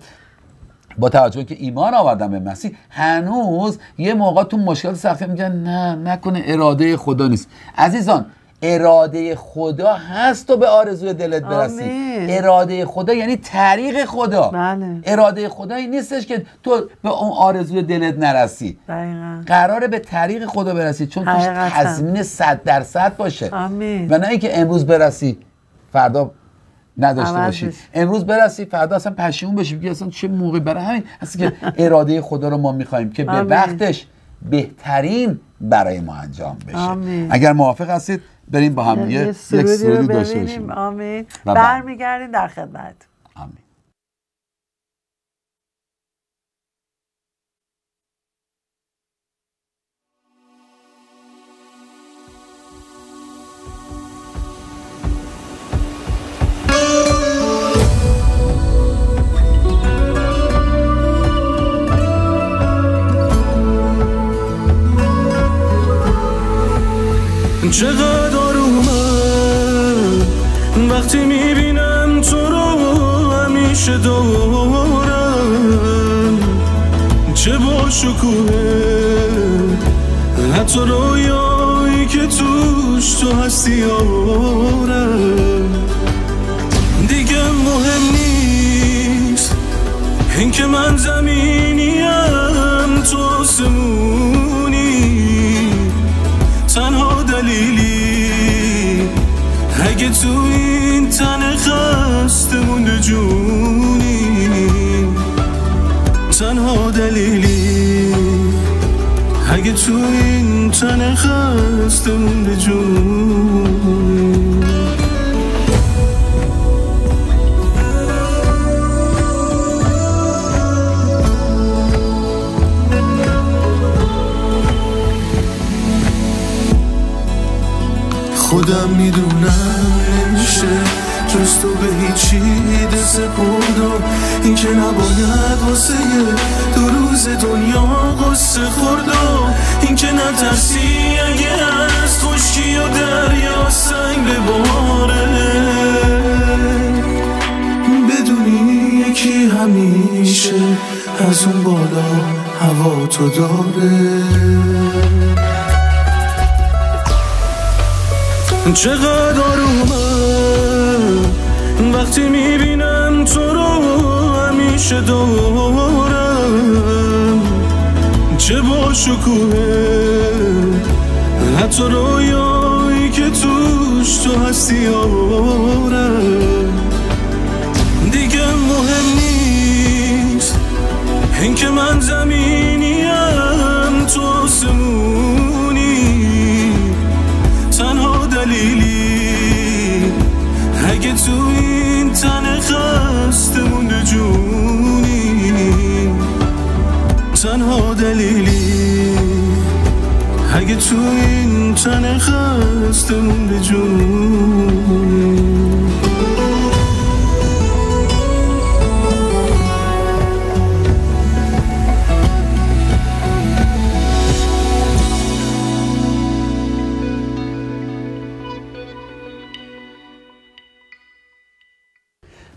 با توجه که ایمان آوردم به مسیح هنوز یه موقع تو مشکلات سختی میگن نه نکنه اراده خدا نیست عزیزان اراده خدا هست تو به آرزوی دلت برسی اراده خدا یعنی طریق خدا بله. اراده خدا این نیستش که تو به اون آرزوی دلت نرسی قراره به طریق خدا برسی چون توش تضمین صد درصد باشه و نه اینکه امروز برسی فردا نداشته باشی امروز برسی فردا اصلا پشیمون بشی بگی اصلا چه موقعی برای همین هست که اراده خدا رو ما میخوایم که به وقتش بهترین برای ما انجام بشه اگر موافق هستید بریم با هم یک سرودی داشته باشیم آمین برمیگردیم در خدمت چقدر اومد وقتی میبینم تو رو همیشه دارم چه با شکوه حتی رویایی که توش تو هستی آرم دیگه مهم نیست اینکه من زمینیم تو آسمون دلیلی اگه تو این تن خسته مونده جونی تنها دلیلی اگه تو این تن خسته مونده جونی خودم میدونم نمیشه جز تو به هیچی دست پردو این که نباید واسه دو روز دنیا قصه خوردو این که نترسی اگه از خشکی و دریا سنگ بباره بدونی یکی همیشه از اون بالا هوا تو داره چقدر آرومم وقتی میبینم تو رو همیشه دارم چه با شکوهه حتی رویایی که توش تو هستی آرم دیگه مهم نیست اینکه من زمین اگه تو این تن خسته مونده جونی تنها دلیلی اگه تو این تن خسته مونده جونی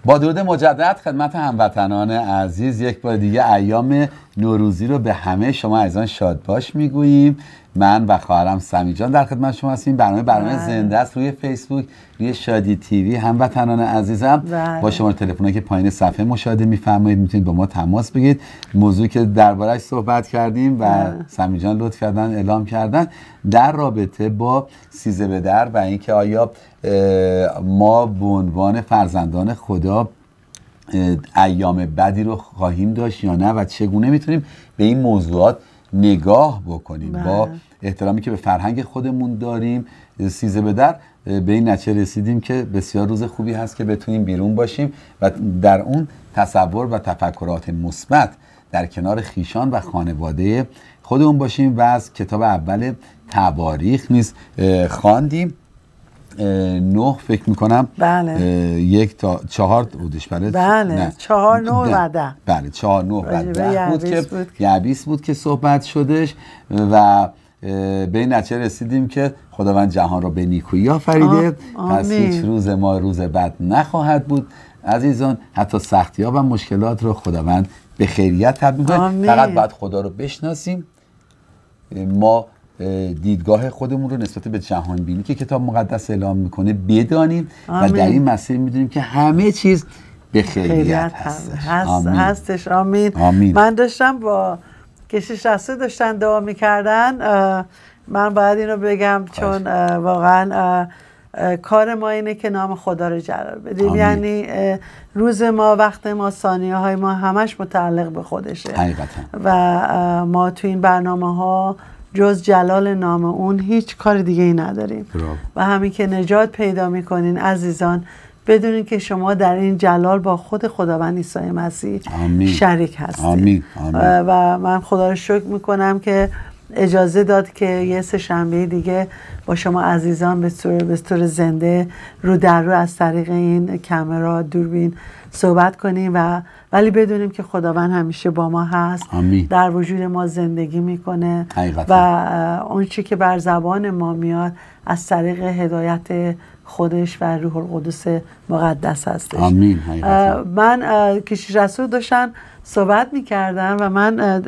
با درود مجدد خدمت هموطنان عزیز یک بار دیگه ایام نوروزی رو به همه شما از آن شاد باش میگوییم من و خواهرم سمی جان در خدمت شما هستیم برنامه برنامه بله. زنده است روی فیسبوک روی شادی تیوی هموطنان عزیزم بله. با شماره تلفن که پایین صفحه مشاهده میفرمایید میتونید با ما تماس بگیرید موضوعی که دربارهش صحبت کردیم و بله. سمی جان لطف کردن اعلام کردن در رابطه با سیزه به در و اینکه آیا ما به عنوان فرزندان خدا ایام بدی رو خواهیم داشت یا نه و چگونه میتونیم به این موضوعات نگاه بکنیم با بله. احترامی که به فرهنگ خودمون داریم سیزه به در به این نچه رسیدیم که بسیار روز خوبی هست که بتونیم بیرون باشیم و در اون تصور و تفکرات مثبت در کنار خیشان و خانواده خودمون باشیم و از کتاب اول تواریخ نیست خواندیم نه فکر میکنم بله یک تا چهار بودش بله بله نه. چهار نه و بله چهار نه و بود که یعبیس بود که صحبت شدش و به این نتیجه رسیدیم که خداوند جهان را به نیکویی آفریده پس هیچ روز ما روز بد نخواهد بود عزیزان حتی سختی ها و مشکلات رو خداوند به خیریت تبدیل فقط باید خدا رو بشناسیم ما دیدگاه خودمون رو نسبت به جهان بینی که کتاب مقدس اعلام میکنه بدانیم و در این مسیر میدونیم که همه چیز به خیریت هستش هست هستش آمین. من داشتم با کشش رسول داشتن دعا میکردن من باید این رو بگم چون واقعا کار ما اینه که نام خدا رو جلال بدیم یعنی روز ما وقت ما ثانیه های ما همش متعلق به خودشه حقیقتا. و ما تو این برنامه ها جز جلال نام اون هیچ کار دیگه ای نداریم و همین که نجات پیدا میکنین عزیزان بدونین که شما در این جلال با خود خداوند عیسی مسیح آمین. شریک هستید آمین. و من خدا رو شکر میکنم که اجازه داد که یه سه شنبه دیگه با شما عزیزان به طور, به زنده رو در رو از طریق این کمرا دوربین صحبت کنیم و ولی بدونیم که خداوند همیشه با ما هست در وجود ما زندگی میکنه و اون چی که بر زبان ما میاد از طریق هدایت خودش و روح القدس مقدس هستش آمین من کشیش رسول داشتن صحبت میکردم و من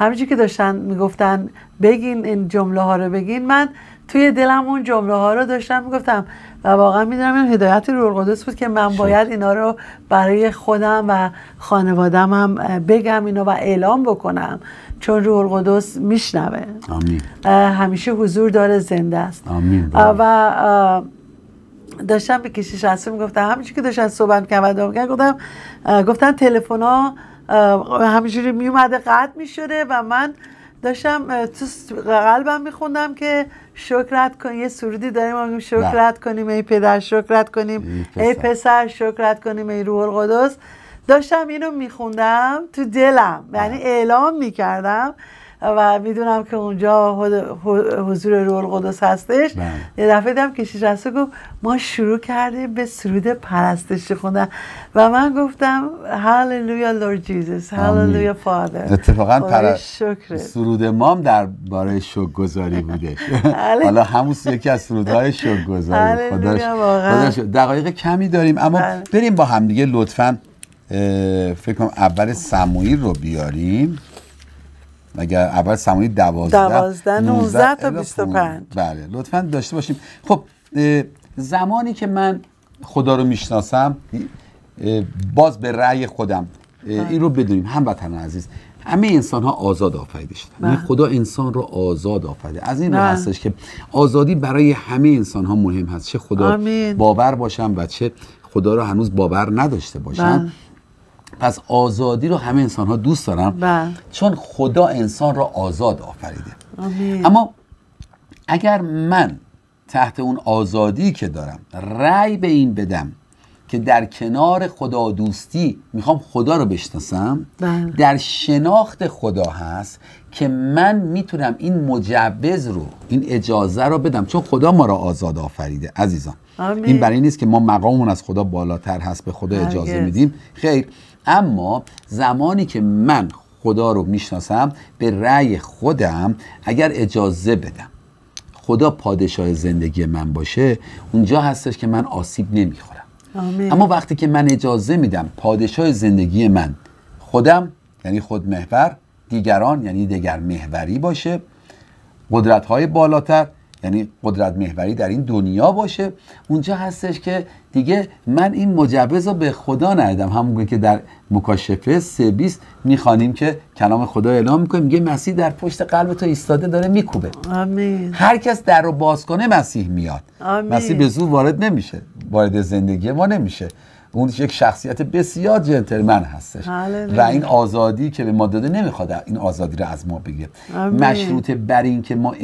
همینجور که داشتن میگفتن بگین این جمله ها رو بگین من توی دلم اون جمله ها رو داشتم میگفتم و واقعا میدونم این هدایت روح القدس بود که من باید اینا رو برای خودم و خانوادم هم بگم اینا و اعلام بکنم چون روح القدس میشنوه همیشه حضور داره زنده است بله. و داشتم به کشیش رسول میگفتم همینجور که داشتن صحبت میکنم و گفتم گفتن تلفن ها همینجوری میومده قطع میشده و من داشتم تو قلبم میخوندم که شکرت کن یه سرودی داریم شکرت کنیم ای پدر شکرت کنیم ای پسر, ای پسر شکرت کنیم ای روح القدس داشتم اینو میخوندم تو دلم یعنی اعلام میکردم و میدونم که اونجا حضور روح القدس هستش بله. یه دفعه دیدم کشیش رسو گفت ما شروع کردیم به سرود پرستش خوندن و من گفتم هاللویا لورد جیزس هاللویا فادر اتفاقا سرود مام در باره شک گذاری بوده حالا بله. همون یکی از سرودهای شک گذاری دقایق کمی داریم اما بله. بریم با همدیگه لطفا فکر کنم اول سموئیل رو بیاریم اگه اول سمانی دوازده دوازده تا بیست بله لطفا داشته باشیم خب زمانی که من خدا رو میشناسم باز به رأی خودم بله. این رو بدونیم هموطن عزیز همه انسان ها آزاد آفریده شدن یعنی بله. خدا انسان رو آزاد آفریده از این رو بله. هستش که آزادی برای همه انسان ها مهم هست چه خدا باور باشن و چه خدا رو هنوز باور نداشته باشن پس آزادی رو همه انسان ها دوست دارن بله. چون خدا انسان را آزاد آفریده اما اگر من تحت اون آزادی که دارم رأی به این بدم که در کنار خدا دوستی میخوام خدا رو بشناسم بله. در شناخت خدا هست که من میتونم این مجوز رو این اجازه رو بدم چون خدا ما رو آزاد آفریده عزیزان آمی. این برای نیست که ما مقاممون از خدا بالاتر هست به خدا اجازه میدیم خیر اما زمانی که من خدا رو میشناسم به رأی خودم اگر اجازه بدم خدا پادشاه زندگی من باشه اونجا هستش که من آسیب نمیخورم اما وقتی که من اجازه میدم پادشاه زندگی من خودم یعنی خود محور دیگران یعنی دیگر محوری باشه قدرت های بالاتر یعنی قدرت محوری در این دنیا باشه اونجا هستش که دیگه من این مجوز رو به خدا ندادم همونگونه که در مکاشفه 320 میخوانیم که کلام خدا اعلام میکنه میگه مسیح در پشت قلب تو ایستاده داره میکوبه آمین هر کس در رو باز کنه مسیح میاد آمین. مسیح به زور وارد نمیشه وارد زندگی ما نمیشه اون یک شخصیت بسیار جنتلمن هستش و این آزادی که به ما داده نمیخواد این آزادی رو از ما بگیره مشروط بر این که ما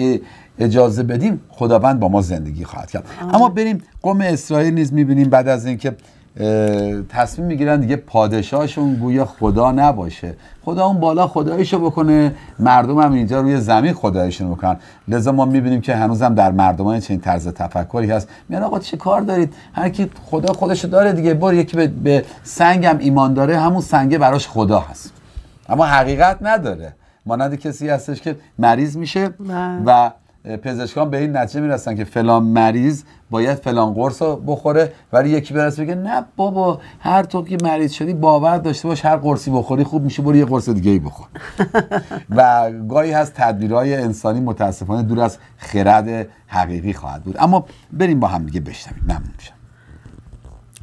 اجازه بدیم خداوند با ما زندگی خواهد کرد اما بریم قوم اسرائیل نیز میبینیم بعد از اینکه تصمیم میگیرن دیگه پادشاهشون گویا خدا نباشه خدا اون بالا خدایشو بکنه مردم هم اینجا روی زمین خدایشون بکنن لذا ما میبینیم که هنوزم در مردمان چنین طرز تفکری هست میان آقا چه کار دارید هر کی خدا خودشو داره دیگه بار یکی به, به سنگم ایمان داره همون سنگه براش خدا هست اما حقیقت نداره مانند کسی هستش که مریض میشه بله. و پزشکان به این نتیجه میرسن که فلان مریض باید فلان قرص رو بخوره ولی یکی برسه بگه نه بابا هر تو که مریض شدی باور داشته باش هر قرصی بخوری خوب میشه برو یه قرص دیگه ای بخور و گاهی هست تدبیرهای انسانی متاسفانه دور از خرد حقیقی خواهد بود اما بریم با هم دیگه بشنویم ممنون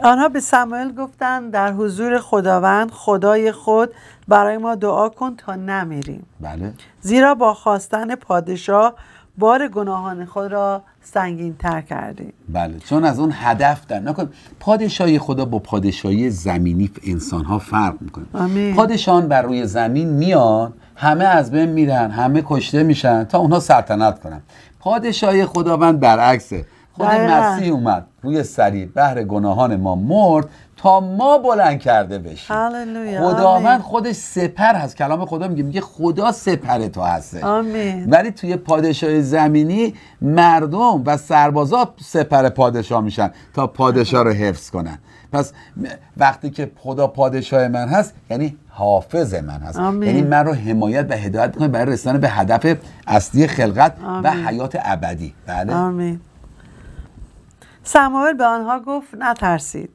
آنها به سموئل گفتن در حضور خداوند خدای خود برای ما دعا کن تا نمیریم بله زیرا با خواستن پادشاه بار گناهان خود را سنگین تر کردیم بله چون از اون هدف در نکن پادشاهی خدا با پادشاهی زمینی انسان ها فرق میکنه پادشان پادشاهان بر روی زمین میان همه از بین میرن همه کشته میشن تا اونها سلطنت کنن پادشاهی خداوند برعکسه خود مسیح اومد روی سریع بهر گناهان ما مرد تا ما بلند کرده بشیم خدا خداوند خودش سپر هست کلام خدا میگه میگه خدا سپر تو هست آمین ولی توی پادشاه زمینی مردم و سربازا سپر پادشاه میشن تا پادشاه رو حفظ کنن پس وقتی که خدا پادشاه من هست یعنی حافظ من هست یعنی من رو حمایت و هدایت کنه برای رسیدن به هدف اصلی خلقت و حیات ابدی بله آمین سموئل به آنها گفت نترسید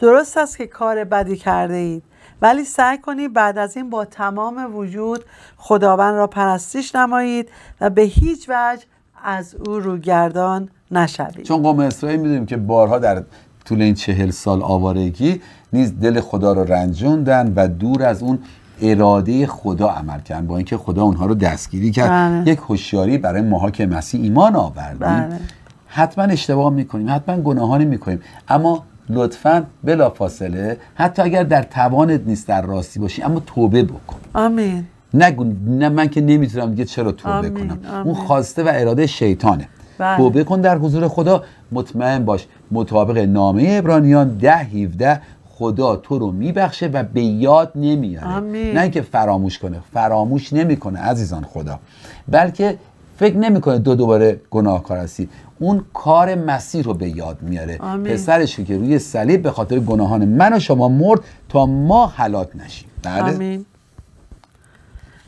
درست است که کار بدی کرده اید ولی سعی کنید بعد از این با تمام وجود خداوند را پرستش نمایید و به هیچ وجه از او روگردان نشوید چون قوم اسرائیل میدونیم که بارها در طول این چهل سال آوارگی نیز دل خدا را رنجوندن و دور از اون اراده خدا عمل کردن با اینکه خدا اونها رو دستگیری کرد بله. یک هوشیاری برای ماها که مسیح ایمان آوردیم بله. حتما اشتباه میکنیم حتما گناهانی میکنیم اما لطفا بلا فاصله حتی اگر در توانت نیست در راستی باشی اما توبه بکن آمین نگو نه من که نمیتونم دیگه چرا توبه کنم اون خواسته و اراده شیطانه بله. توبه کن در حضور خدا مطمئن باش مطابق نامه ابرانیان ده 17 خدا تو رو میبخشه و به یاد نمیاره نه اینکه فراموش کنه فراموش نمیکنه عزیزان خدا بلکه فکر نمیکنه دو دوباره گناهکار هستی اون کار مسیح رو به یاد میاره آمین. پسرش که روی صلیب به خاطر گناهان من و شما مرد تا ما هلاک نشیم بله آمین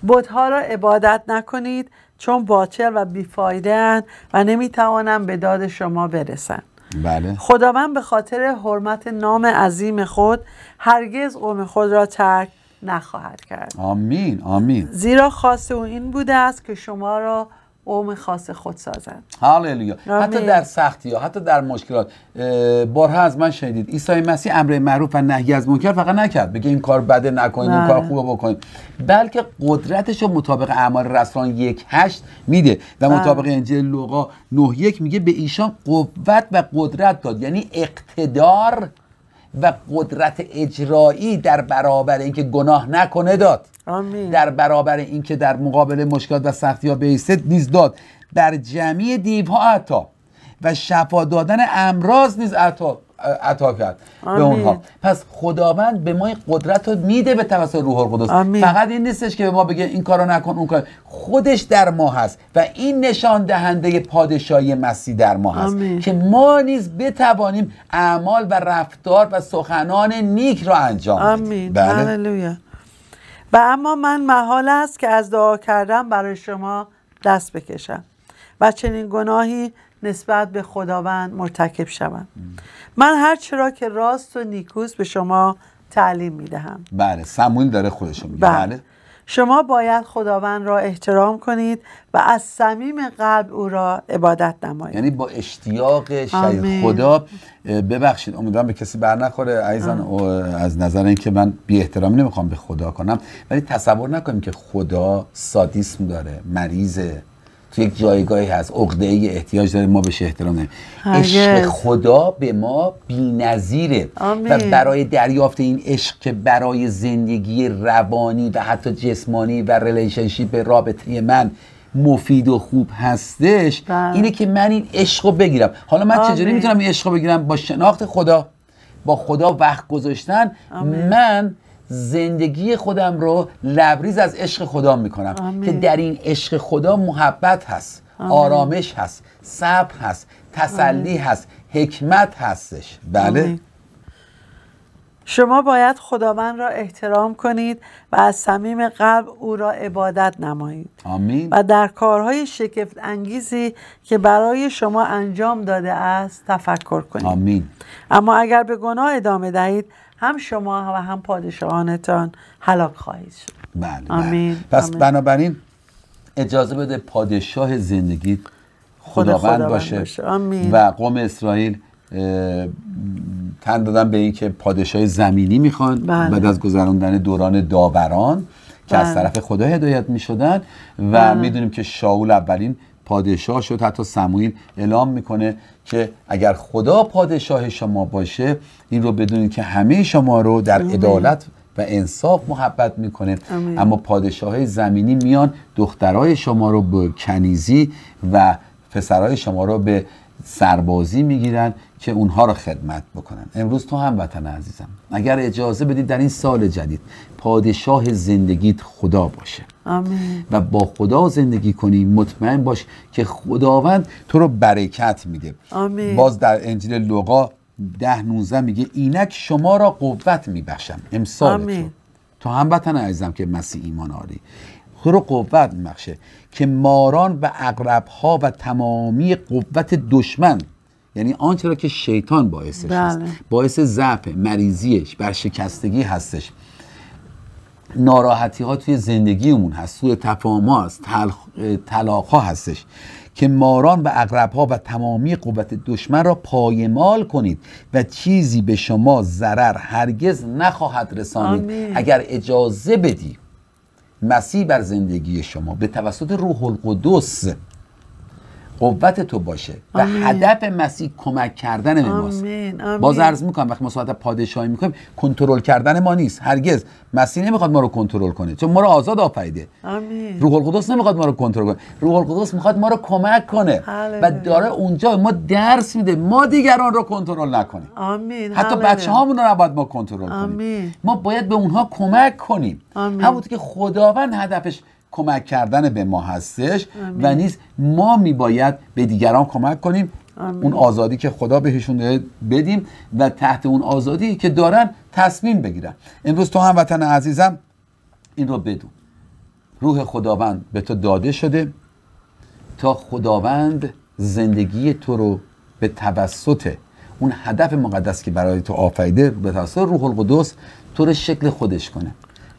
بودها را عبادت نکنید چون باطل و بیفایده و نمیتوانم به داد شما برسن بله. خداوند به خاطر حرمت نام عظیم خود هرگز قوم خود را ترک نخواهد کرد آمین آمین زیرا خواست او این بوده است که شما را قوم خاص خود سازند هاللویا حتی در سختی ها حتی در مشکلات بارها از من شنیدید عیسی مسیح امر معروف و نهی از منکر فقط نکرد بگه این کار بده نکنید این کار بله. خوبه بکنید بلکه قدرتش رو مطابق اعمال رسولان یک هشت میده و بله. مطابق انجیل لوقا نه یک میگه به ایشان قوت و قدرت داد یعنی اقتدار و قدرت اجرایی در برابر اینکه گناه نکنه داد در برابر اینکه در مقابل مشکلات و سختی ها نیز داد در جمعی دیوها عطا و شفا دادن امراض نیز عطا عطا کرد به اونها پس خداوند به ما قدرت رو میده به توسط روح القدس فقط این نیستش که به ما بگه این کارو نکن اون کار خودش در ما هست و این نشان دهنده پادشاهی مسیح در ما هست که ما نیز بتوانیم اعمال و رفتار و سخنان نیک را انجام بدیم بله. و اما من محال است که از دعا کردن برای شما دست بکشم و چنین گناهی نسبت به خداوند مرتکب شوم من هر چرا که راست و نیکوست به شما تعلیم میدهم بله سمون داره خودشو میگه بله. بله. شما باید خداوند را احترام کنید و از صمیم قلب او را عبادت نمایید یعنی با اشتیاق شاید خدا ببخشید امیدوارم به کسی بر نخوره از نظر اینکه من بی احترامی نمیخوام به خدا کنم ولی تصور نکنیم که خدا سادیسم داره مریضه تو یک جایگاهی هست عقده ای احتیاج داره ما بهش احترام عشق خدا به ما بی‌نظیره و برای دریافت این عشق که برای زندگی روانی و حتی جسمانی و ریلیشنشیپ رابطه من مفید و خوب هستش بله. اینه که من این عشق رو بگیرم حالا من چجوری میتونم این عشق رو بگیرم با شناخت خدا با خدا وقت گذاشتن من زندگی خودم رو لبریز از عشق خدا میکنم آمین. که در این عشق خدا محبت هست آرامش هست صبر هست تسلی هست حکمت هستش بله شما باید خداوند را احترام کنید و از صمیم قلب او را عبادت نمایید آمین. و در کارهای شکفت انگیزی که برای شما انجام داده است تفکر کنید آمین. اما اگر به گناه ادامه دهید هم شما و هم پادشاهانتان هلاک خواهید شد بله, بله. پس آمین. بنابراین اجازه بده پادشاه زندگی خداوند, باشه, آمین. و قوم اسرائیل تن دادن به اینکه پادشاه زمینی میخوان بله. بعد از گذراندن دوران داوران که از بله. طرف خدا هدایت میشدن و بله. میدونیم که شاول اولین پادشاه شد حتی سموئیل اعلام میکنه که اگر خدا پادشاه شما باشه این رو بدونید که همه شما رو در عدالت و انصاف محبت میکنه اما پادشاه زمینی میان دخترای شما رو به کنیزی و پسرای شما رو به سربازی میگیرن که اونها رو خدمت بکنن امروز تو هم وطن عزیزم اگر اجازه بدید در این سال جدید پادشاه زندگیت خدا باشه و با خدا زندگی کنی مطمئن باش که خداوند تو رو برکت میده باز در انجیل لوقا ده نوزه میگه اینک شما را قوت میبخشم امسال تو تو هموطن عزیزم که مسیح ایمان آری تو رو قوت میبخشه که ماران و اقرب ها و تمامی قوت دشمن یعنی آنچه را که شیطان باعثش بله. هست باعث ضعف مریضیش برشکستگی هستش ناراحتی ها توی زندگیمون هست توی تفاهم هست تلخ... هستش که ماران و اقرب ها و تمامی قوت دشمن را پایمال کنید و چیزی به شما ضرر هرگز نخواهد رسانید اگر اجازه بدی مسیح بر زندگی شما به توسط روح القدس قوت تو باشه و هدف مسیح کمک کردن به ماست باز عرض میکنم وقتی ما صحبت پادشاهی میکنیم کنترل کردن ما نیست هرگز مسیح نمیخواد ما رو کنترل کنه چون ما رو آزاد آفریده روح القدس نمیخواد ما رو کنترل کنه روح القدس میخواد ما رو کمک کنه و داره اونجا ما درس میده ما دیگران رو کنترل نکنیم آمین. حتی بچه هامون رو نباید ما کنترل کنیم ما باید به اونها کمک کنیم همونطور که خداوند هدفش کمک کردن به ما هستش و نیز ما میباید به دیگران کمک کنیم اون آزادی که خدا بهشون بدیم و تحت اون آزادی که دارن تصمیم بگیرن امروز تو هم وطن عزیزم این رو بدون روح خداوند به تو داده شده تا خداوند زندگی تو رو به توسط اون هدف مقدس که برای تو آفریده به توسط روح القدس تو رو شکل خودش کنه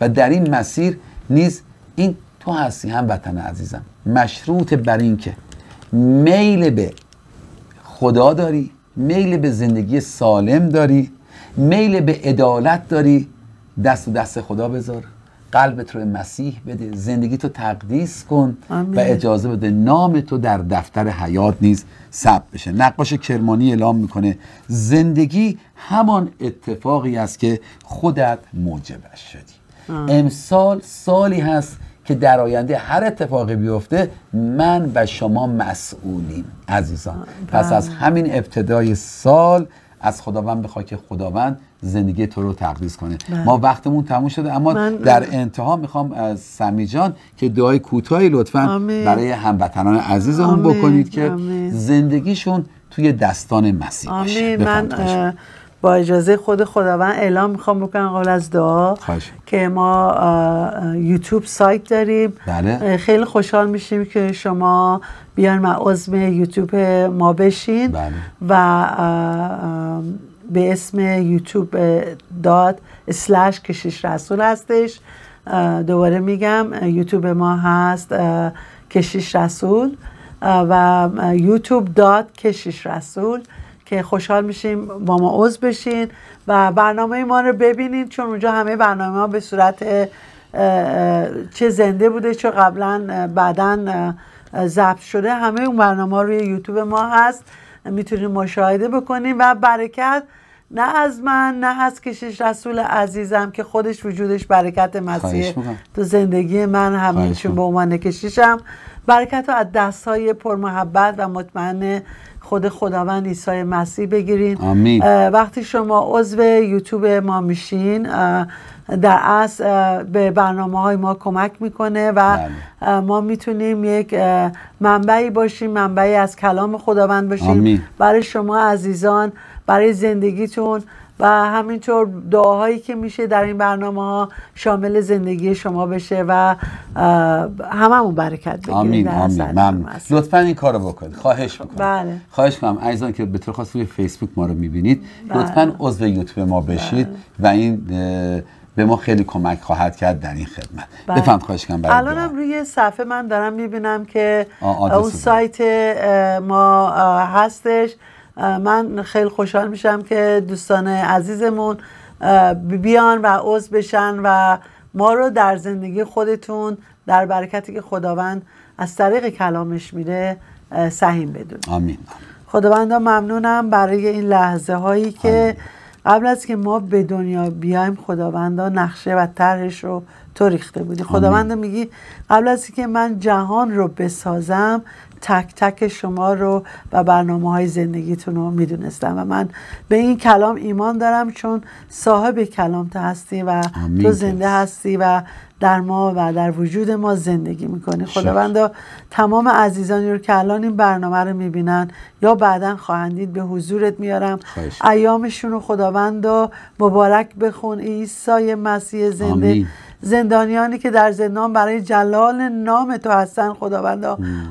و در این مسیر نیز این تو هستی هم وطن عزیزم مشروط بر این که میل به خدا داری میل به زندگی سالم داری میل به عدالت داری دست و دست خدا بذار قلبت رو مسیح بده زندگی تو تقدیس کن و اجازه بده نام تو در دفتر حیات نیز ثبت بشه نقاش کرمانی اعلام میکنه زندگی همان اتفاقی است که خودت موجبش شدی امثال امسال سالی هست که در آینده هر اتفاقی بیفته من و شما مسئولیم عزیزان پس از بله. همین ابتدای سال از خداوند بخواه که خداوند زندگی تو رو تقدیس کنه بله. ما وقتمون تموم شده اما در انتها میخوام از سمی جان که دعای کوتاهی لطفا برای هموطنان عزیزمون بکنید که زندگیشون توی دستان مسیح باشه با اجازه خود خداوند اعلام میخوام بکنم قبل از دعا که ما یوتیوب سایت داریم بله. خیلی خوشحال میشیم که شما بیان ما عضو یوتیوب ما بشین بله. و به اسم یوتیوب داد اسلش کشیش رسول هستش دوباره میگم یوتیوب ما هست کشیش رسول و یوتیوب داد کشیش رسول که خوشحال میشیم با ما عضو بشین و برنامه ما رو ببینید چون اونجا همه برنامه ها به صورت چه زنده بوده چه قبلا بعدا ضبط شده همه اون برنامه روی یوتیوب ما هست میتونیم مشاهده بکنیم و برکت نه از من نه از کشش رسول عزیزم که خودش وجودش برکت مسیح تو زندگی من همین چون به عنوان کشیشم برکت رو از دست های پرمحبت و مطمئن خود خداوند عیسی مسیح بگیرین وقتی شما عضو یوتیوب ما میشین در اصل به برنامه های ما کمک میکنه و بله. ما میتونیم یک منبعی باشیم منبعی از کلام خداوند باشیم برای شما عزیزان برای زندگیتون و همینطور دعاهایی که میشه در این برنامه ها شامل زندگی شما بشه و هممون برکت بگیریم آمین آمین ممنون لطفا این کارو بکنید خواهش میکنم بله. خواهش میکنم عزیزان که به طور خاص روی فیسبوک ما رو میبینید بله. لطفا عضو یوتیوب ما بشید بله. و این به ما خیلی کمک خواهد کرد در این خدمت بله. خواهش کنم الان روی صفحه من دارم میبینم که اون سایت ما هستش من خیلی خوشحال میشم که دوستان عزیزمون بیان و عضو بشن و ما رو در زندگی خودتون در برکتی که خداوند از طریق کلامش میره سهیم بدون آمین خداوند ممنونم برای این لحظه هایی که قبل از که ما به دنیا بیایم خداوندا نقشه و طرحش رو تو ریخته بودی خداوند میگی قبل از که من جهان رو بسازم تک تک شما رو و برنامه های زندگیتون رو میدونستم و من به این کلام ایمان دارم چون صاحب کلام تو هستی و تو زنده هستی و در ما و در وجود ما زندگی میکنی خداوند تمام عزیزانی رو که الان این برنامه رو میبینن یا بعدا خواهندید به حضورت میارم ایامشون رو خداوند مبارک بخون عیسی مسیح زنده زندانیانی که در زندان برای جلال نام تو هستن خداوند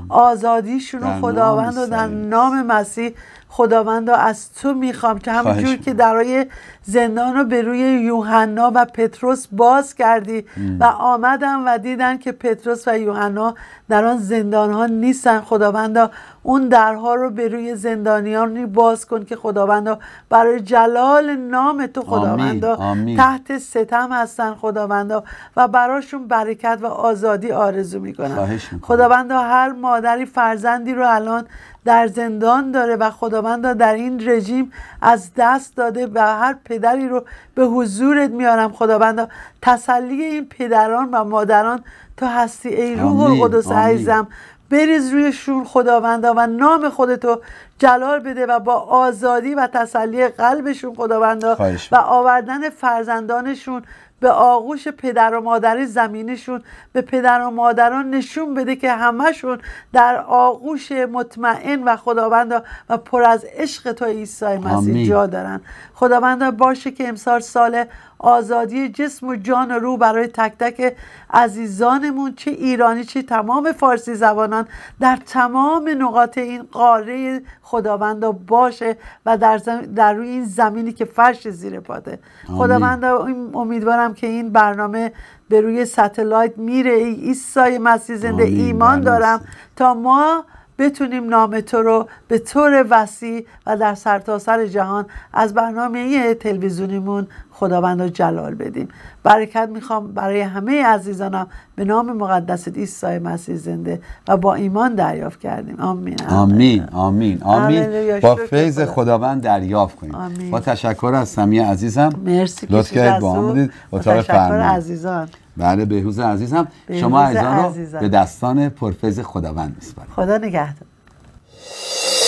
آزادیشون و خداوند و در نام مسیح خداوند از تو میخوام که همونجور که درای زندان رو به روی یوحنا و پتروس باز کردی و آمدن و دیدن که پتروس و یوحنا در آن زندان ها نیستن خداوندا اون درها رو به روی زندانیان باز کن که خداوندا برای جلال نام تو خداوندا تحت ستم هستن خداوندا و براشون برکت و آزادی آرزو میکنن خداوندا هر مادری فرزندی رو الان در زندان داره و خداوندا در این رژیم از دست داده و هر پدر پدری رو به حضورت میارم خداوندا تسلی این پدران و مادران تو هستی ای روح القدس عزیزم بریز روی شون خداوندا و نام خودتو جلال بده و با آزادی و تسلی قلبشون خداوندا و آوردن فرزندانشون به آغوش پدر و مادر زمینشون به پدر و مادران نشون بده که همهشون در آغوش مطمئن و خداوند و پر از عشق تو عیسی مسیح جا دارن خداوند باشه که امسال سال آزادی جسم و جان و رو برای تک تک عزیزانمون چه ایرانی چه تمام فارسی زبانان در تمام نقاط این قاره خداوندا باشه و در, در روی این زمینی که فرش زیر پاده خداوندا امیدوارم که این برنامه به روی ستلایت میره عیسی مسیح زنده ایمان بله. دارم تا ما بتونیم نام تو رو به طور وسیع و در سرتاسر سر جهان از برنامه تلویزیونیمون خداوند رو جلال بدیم برکت میخوام برای همه عزیزانم به نام مقدس عیسی مسیح زنده و با ایمان دریافت کردیم آمین آمین آمین آمین, با فیض خداوند دریافت کنیم آمین. با تشکر از سمیه عزیزم مرسی لطف کردید با اتاق عزیزان بله بهروز عزیزم شما عزیزم. رو به دستان پرفز خداوند میسپارم خدا نگهدار